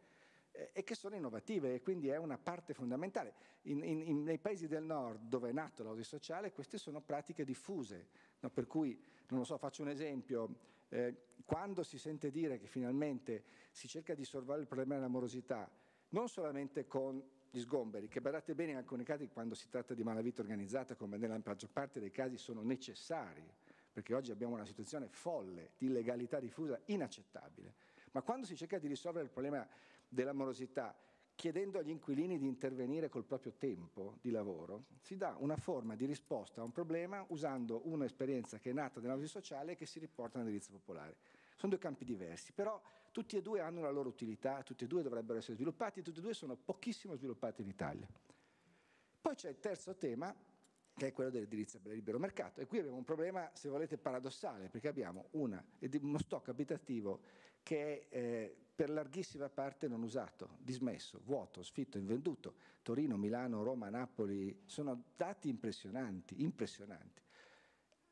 eh, e che sono innovative e quindi è una parte fondamentale. In, in, nei paesi del nord dove è nato l'audio sociale queste sono pratiche diffuse, no? per cui, non lo so, faccio un esempio, eh, quando si sente dire che finalmente si cerca di sorvolare il problema dell'amorosità, non solamente con gli sgomberi, che badate bene in alcuni casi quando si tratta di malavita organizzata, come nella maggior parte dei casi sono necessari, perché oggi abbiamo una situazione folle di illegalità diffusa inaccettabile. Ma quando si cerca di risolvere il problema dell'amorosità chiedendo agli inquilini di intervenire col proprio tempo di lavoro, si dà una forma di risposta a un problema usando un'esperienza che è nata nell'ambito sociale e che si riporta all'indirizzo popolare. Sono due campi diversi, però tutti e due hanno la loro utilità, tutti e due dovrebbero essere sviluppati, tutti e due sono pochissimo sviluppati in Italia. Poi c'è il terzo tema, che è quello dell'edilizia del libero mercato. E qui abbiamo un problema, se volete, paradossale, perché abbiamo una, uno stock abitativo che è eh, per larghissima parte non usato, dismesso, vuoto, sfitto, invenduto. Torino, Milano, Roma, Napoli, sono dati impressionanti, impressionanti.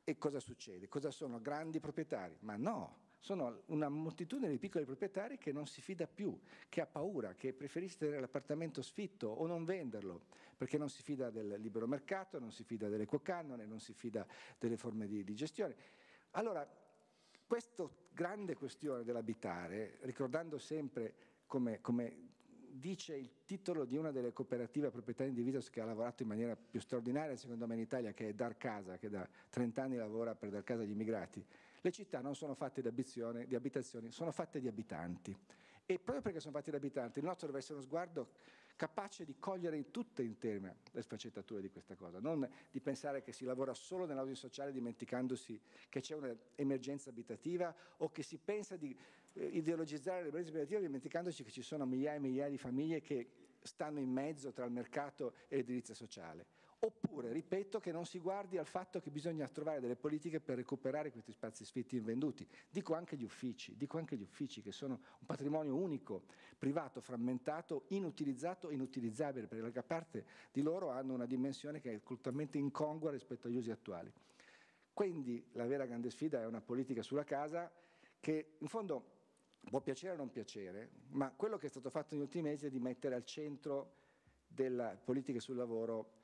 E cosa succede? Cosa sono? Grandi proprietari? Ma no, sono una moltitudine di piccoli proprietari che non si fida più, che ha paura, che preferisce tenere l'appartamento sfitto o non venderlo, perché non si fida del libero mercato, non si fida dell'equocannone, non si fida delle forme di, di gestione. Allora, questa grande questione dell'abitare, ricordando sempre come, come dice il titolo di una delle cooperative proprietarie di Vitas che ha lavorato in maniera più straordinaria secondo me in Italia, che è Dar Casa, che da 30 anni lavora per Dar Casa agli immigrati, le città non sono fatte di, di abitazioni, sono fatte di abitanti. E proprio perché sono fatte di abitanti, il nostro deve essere uno sguardo capace di cogliere in tutte intere le sfaccettature di questa cosa, non di pensare che si lavora solo nell'audio sociale dimenticandosi che c'è un'emergenza abitativa o che si pensa di eh, ideologizzare l'emergenza abitativa dimenticandoci che ci sono migliaia e migliaia di famiglie che stanno in mezzo tra il mercato e l'edilizia sociale. Oppure, ripeto, che non si guardi al fatto che bisogna trovare delle politiche per recuperare questi spazi sfitti invenduti. Dico anche gli uffici, dico anche gli uffici che sono un patrimonio unico, privato, frammentato, inutilizzato, inutilizzabile, perché la larga parte di loro hanno una dimensione che è totalmente incongrua rispetto agli usi attuali. Quindi la vera grande sfida è una politica sulla casa che in fondo può piacere o non piacere, ma quello che è stato fatto negli ultimi mesi è di mettere al centro della politica sul lavoro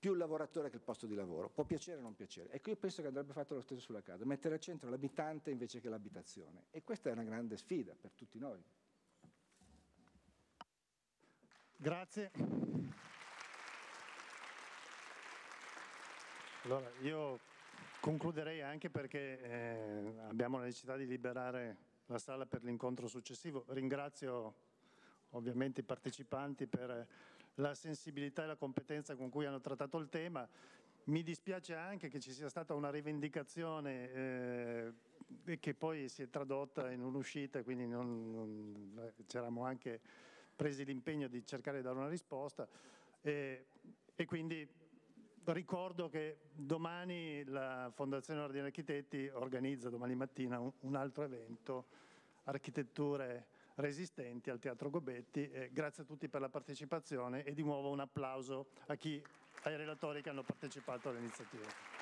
più il lavoratore che il posto di lavoro, può piacere o non piacere. Ecco, io penso che andrebbe fatto lo stesso sulla casa, mettere al centro l'abitante invece che l'abitazione. E questa è una grande sfida per tutti noi. Grazie. Allora, io concluderei anche perché eh, abbiamo la necessità di liberare la sala per l'incontro successivo. Ringrazio ovviamente i partecipanti per la sensibilità e la competenza con cui hanno trattato il tema. Mi dispiace anche che ci sia stata una rivendicazione eh, che poi si è tradotta in un'uscita, quindi non, non, eh, c'eravamo anche presi l'impegno di cercare di dare una risposta eh, e quindi ricordo che domani la Fondazione Ordine Architetti organizza domani mattina un, altro evento, architetture resistenti al Teatro Gobetti. Eh, grazie a tutti per la partecipazione e di nuovo un applauso a chi, ai relatori che hanno partecipato all'iniziativa.